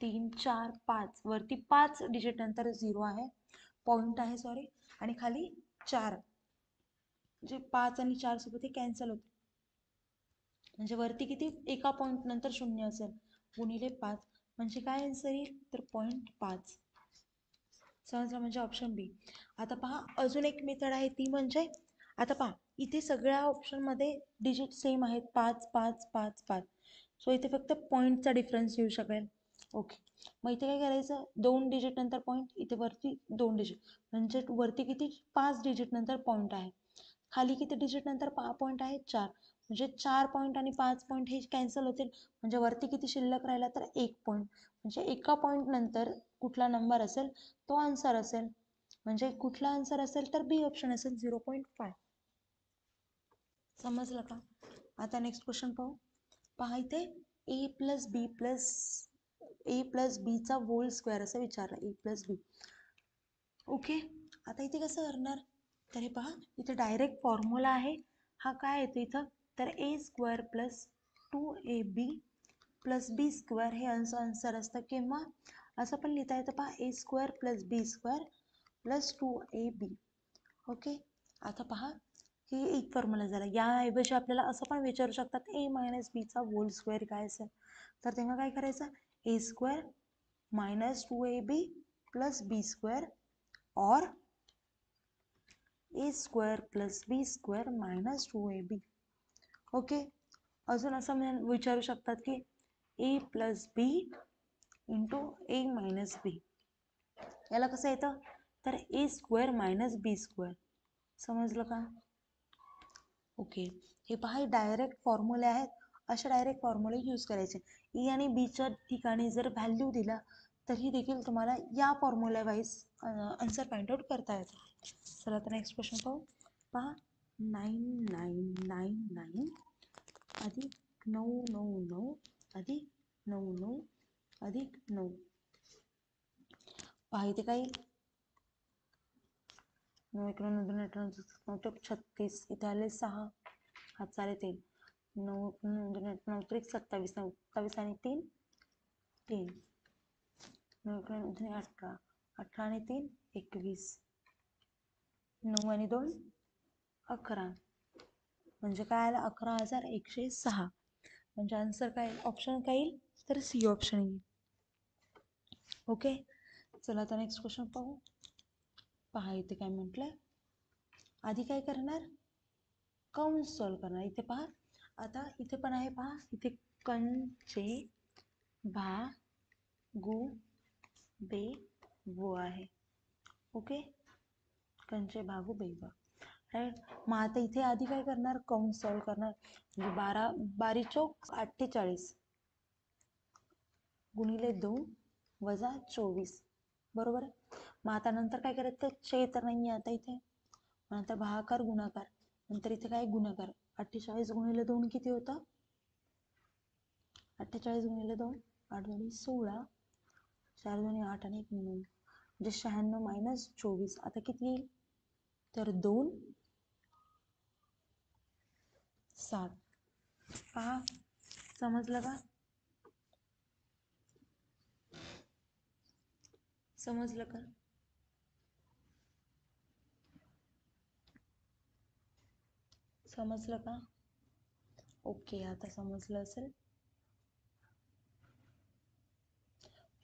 तीन चार पाच वरती पाच डिजिट नंतर झिरो आहे पॉईंट आहे सॉरी आणि खाली चार म्हणजे पाच आणि चार सोबत हे कॅन्सल होते म्हणजे वरती किती एका पॉईंट नंतर शून्य असेल गुणिले पाच म्हणजे काय आन्सर येईल तर पॉईंट पाच सहसा म्हणजे ऑप्शन बी आता पहा अजून एक मेथड आहे ती म्हणजे आता पहा इथे सगळ्या ऑप्शनमध्ये डिजिट सेम आहेत पाच पाच पाच पाच सो इथे फक्त पॉईंटचा डिफरन्स येऊ शकेल ओके मग इथे काय करायचं दोन डिजिट नंतर पॉईंट इथे वरती दोन डिजिट म्हणजे वरती किती पाच डिजिट नंतर पॉईंट आहे खाली किती डिजिट नंतर पा पॉईंट आहे चार म्हणजे चार पॉईंट आणि पाच पॉईंट हे कॅन्सल होतील म्हणजे वरती किती शिल्लक राहिला तर एक पॉईंट म्हणजे एका पॉईंट नंतर कुठला नंबर असेल तो आन्सर असेल म्हणजे कुठला आन्सर असेल तर बी ऑप्शन असेल झिरो पॉईंट फाय समजलं का आता नेक्स्ट क्वेश्चन पाहू पहा इथे A plus B plus A plus बीचा होल स्क्वेअर असं विचारलं ए प्लस बी ओके आता इथे कसं करणार तर हे पहा इथे डायरेक्ट फॉर्म्युला आहे हा काय येतो इथं तर A square plus two A B plus B square हे आन्सर आन्सर असतं किंवा असं पण लिहिता येतं पहा A square plus B square plus two A B okay आता पहा हे एक फॉर्म्युला झाला याऐवजी आपल्याला असं पण विचारू शकतात ए मायनस बीचा होल स्क्वेअर काय असेल तर तेव्हा काय करायचं A square minus two A B plus B square or A square plus B square minus two A B okay अजून असं विचारू शकतात की A plus B into A minus B याला कसं येतं तर A square minus B square समजलं का ओके हे पहा डायरेक्ट फॉर्म्युले आहेत अशा डायरेक्ट फॉर्म्युले यूज करायचे ई आणि बीच्या ठिकाणी जर व्हॅल्यू दिला तरी देखील तुम्हाला या formula wise answer find out करता येतो चला आता नेक्स्ट क्वेश्चन पाहू पहा नाईन नाईन नाईन नाईन आधी नऊ नऊ नऊ आधी नऊ नऊ अधिक नऊ पाहिजे काही नऊ एकोण दोन अठरा छत्तीस इथे आले सहा हात चालेल तीन नऊ दोन नऊ त्रिक सत्तावीस नऊ सत्तावीस आणि तीन तीन नऊ एकोण दोन अठरा अठरा आणि तीन एकवीस नऊ आणि दोन अकरा म्हणजे काय आलं अकरा हजार एकशे सहा म्हणजे आन्सर काय ऑप्शन काय येईल तर सी ऑप्शन येईल ओके चला आता नेक्स्ट क्वेश्चन पाहू पहा इथे काय म्हटलं आधी काय करणार कौन सॉल्व करणार इथे पहा आता इथे पण आहे पहा इथे कंचे भा गु बे वो आहे ओके कंचे भागू बेवा राईट मग आता इथे आधी काय करणार कौन सॉल्व करणार म्हणजे बारा बारी चौक अठ्ठेचाळीस गुणिले दोन वजा चोवीस बरोबर आहे मग आता नंतर काय करायचं चे तर नाही आहे आता इथे नंतर भागाकार गुणाकार नंतर इथे काय गुणाकार अठ्ठेचाळीस गुणिले दोन किती होतं अठ्ठेचाळीस गुणिले दोन आठ दोन सोळा चार दोन आठ आणि एक नऊ म्हणजे शहाण्णव मायनस चोवीस आता किती येईल तर दोन सात पहा समजलं का समजलं का समजलं का ओके आता समजलं असेल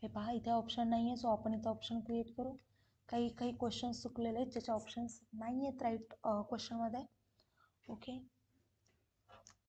हे पहा इथे ऑप्शन नाही आहे सो आपण इथे ऑप्शन क्रिएट करू काही काही क्वेश्चन चुकलेले आहेत ज्याचे ऑप्शन्स नाही आहेत राईट क्वेश्चनमध्ये ओके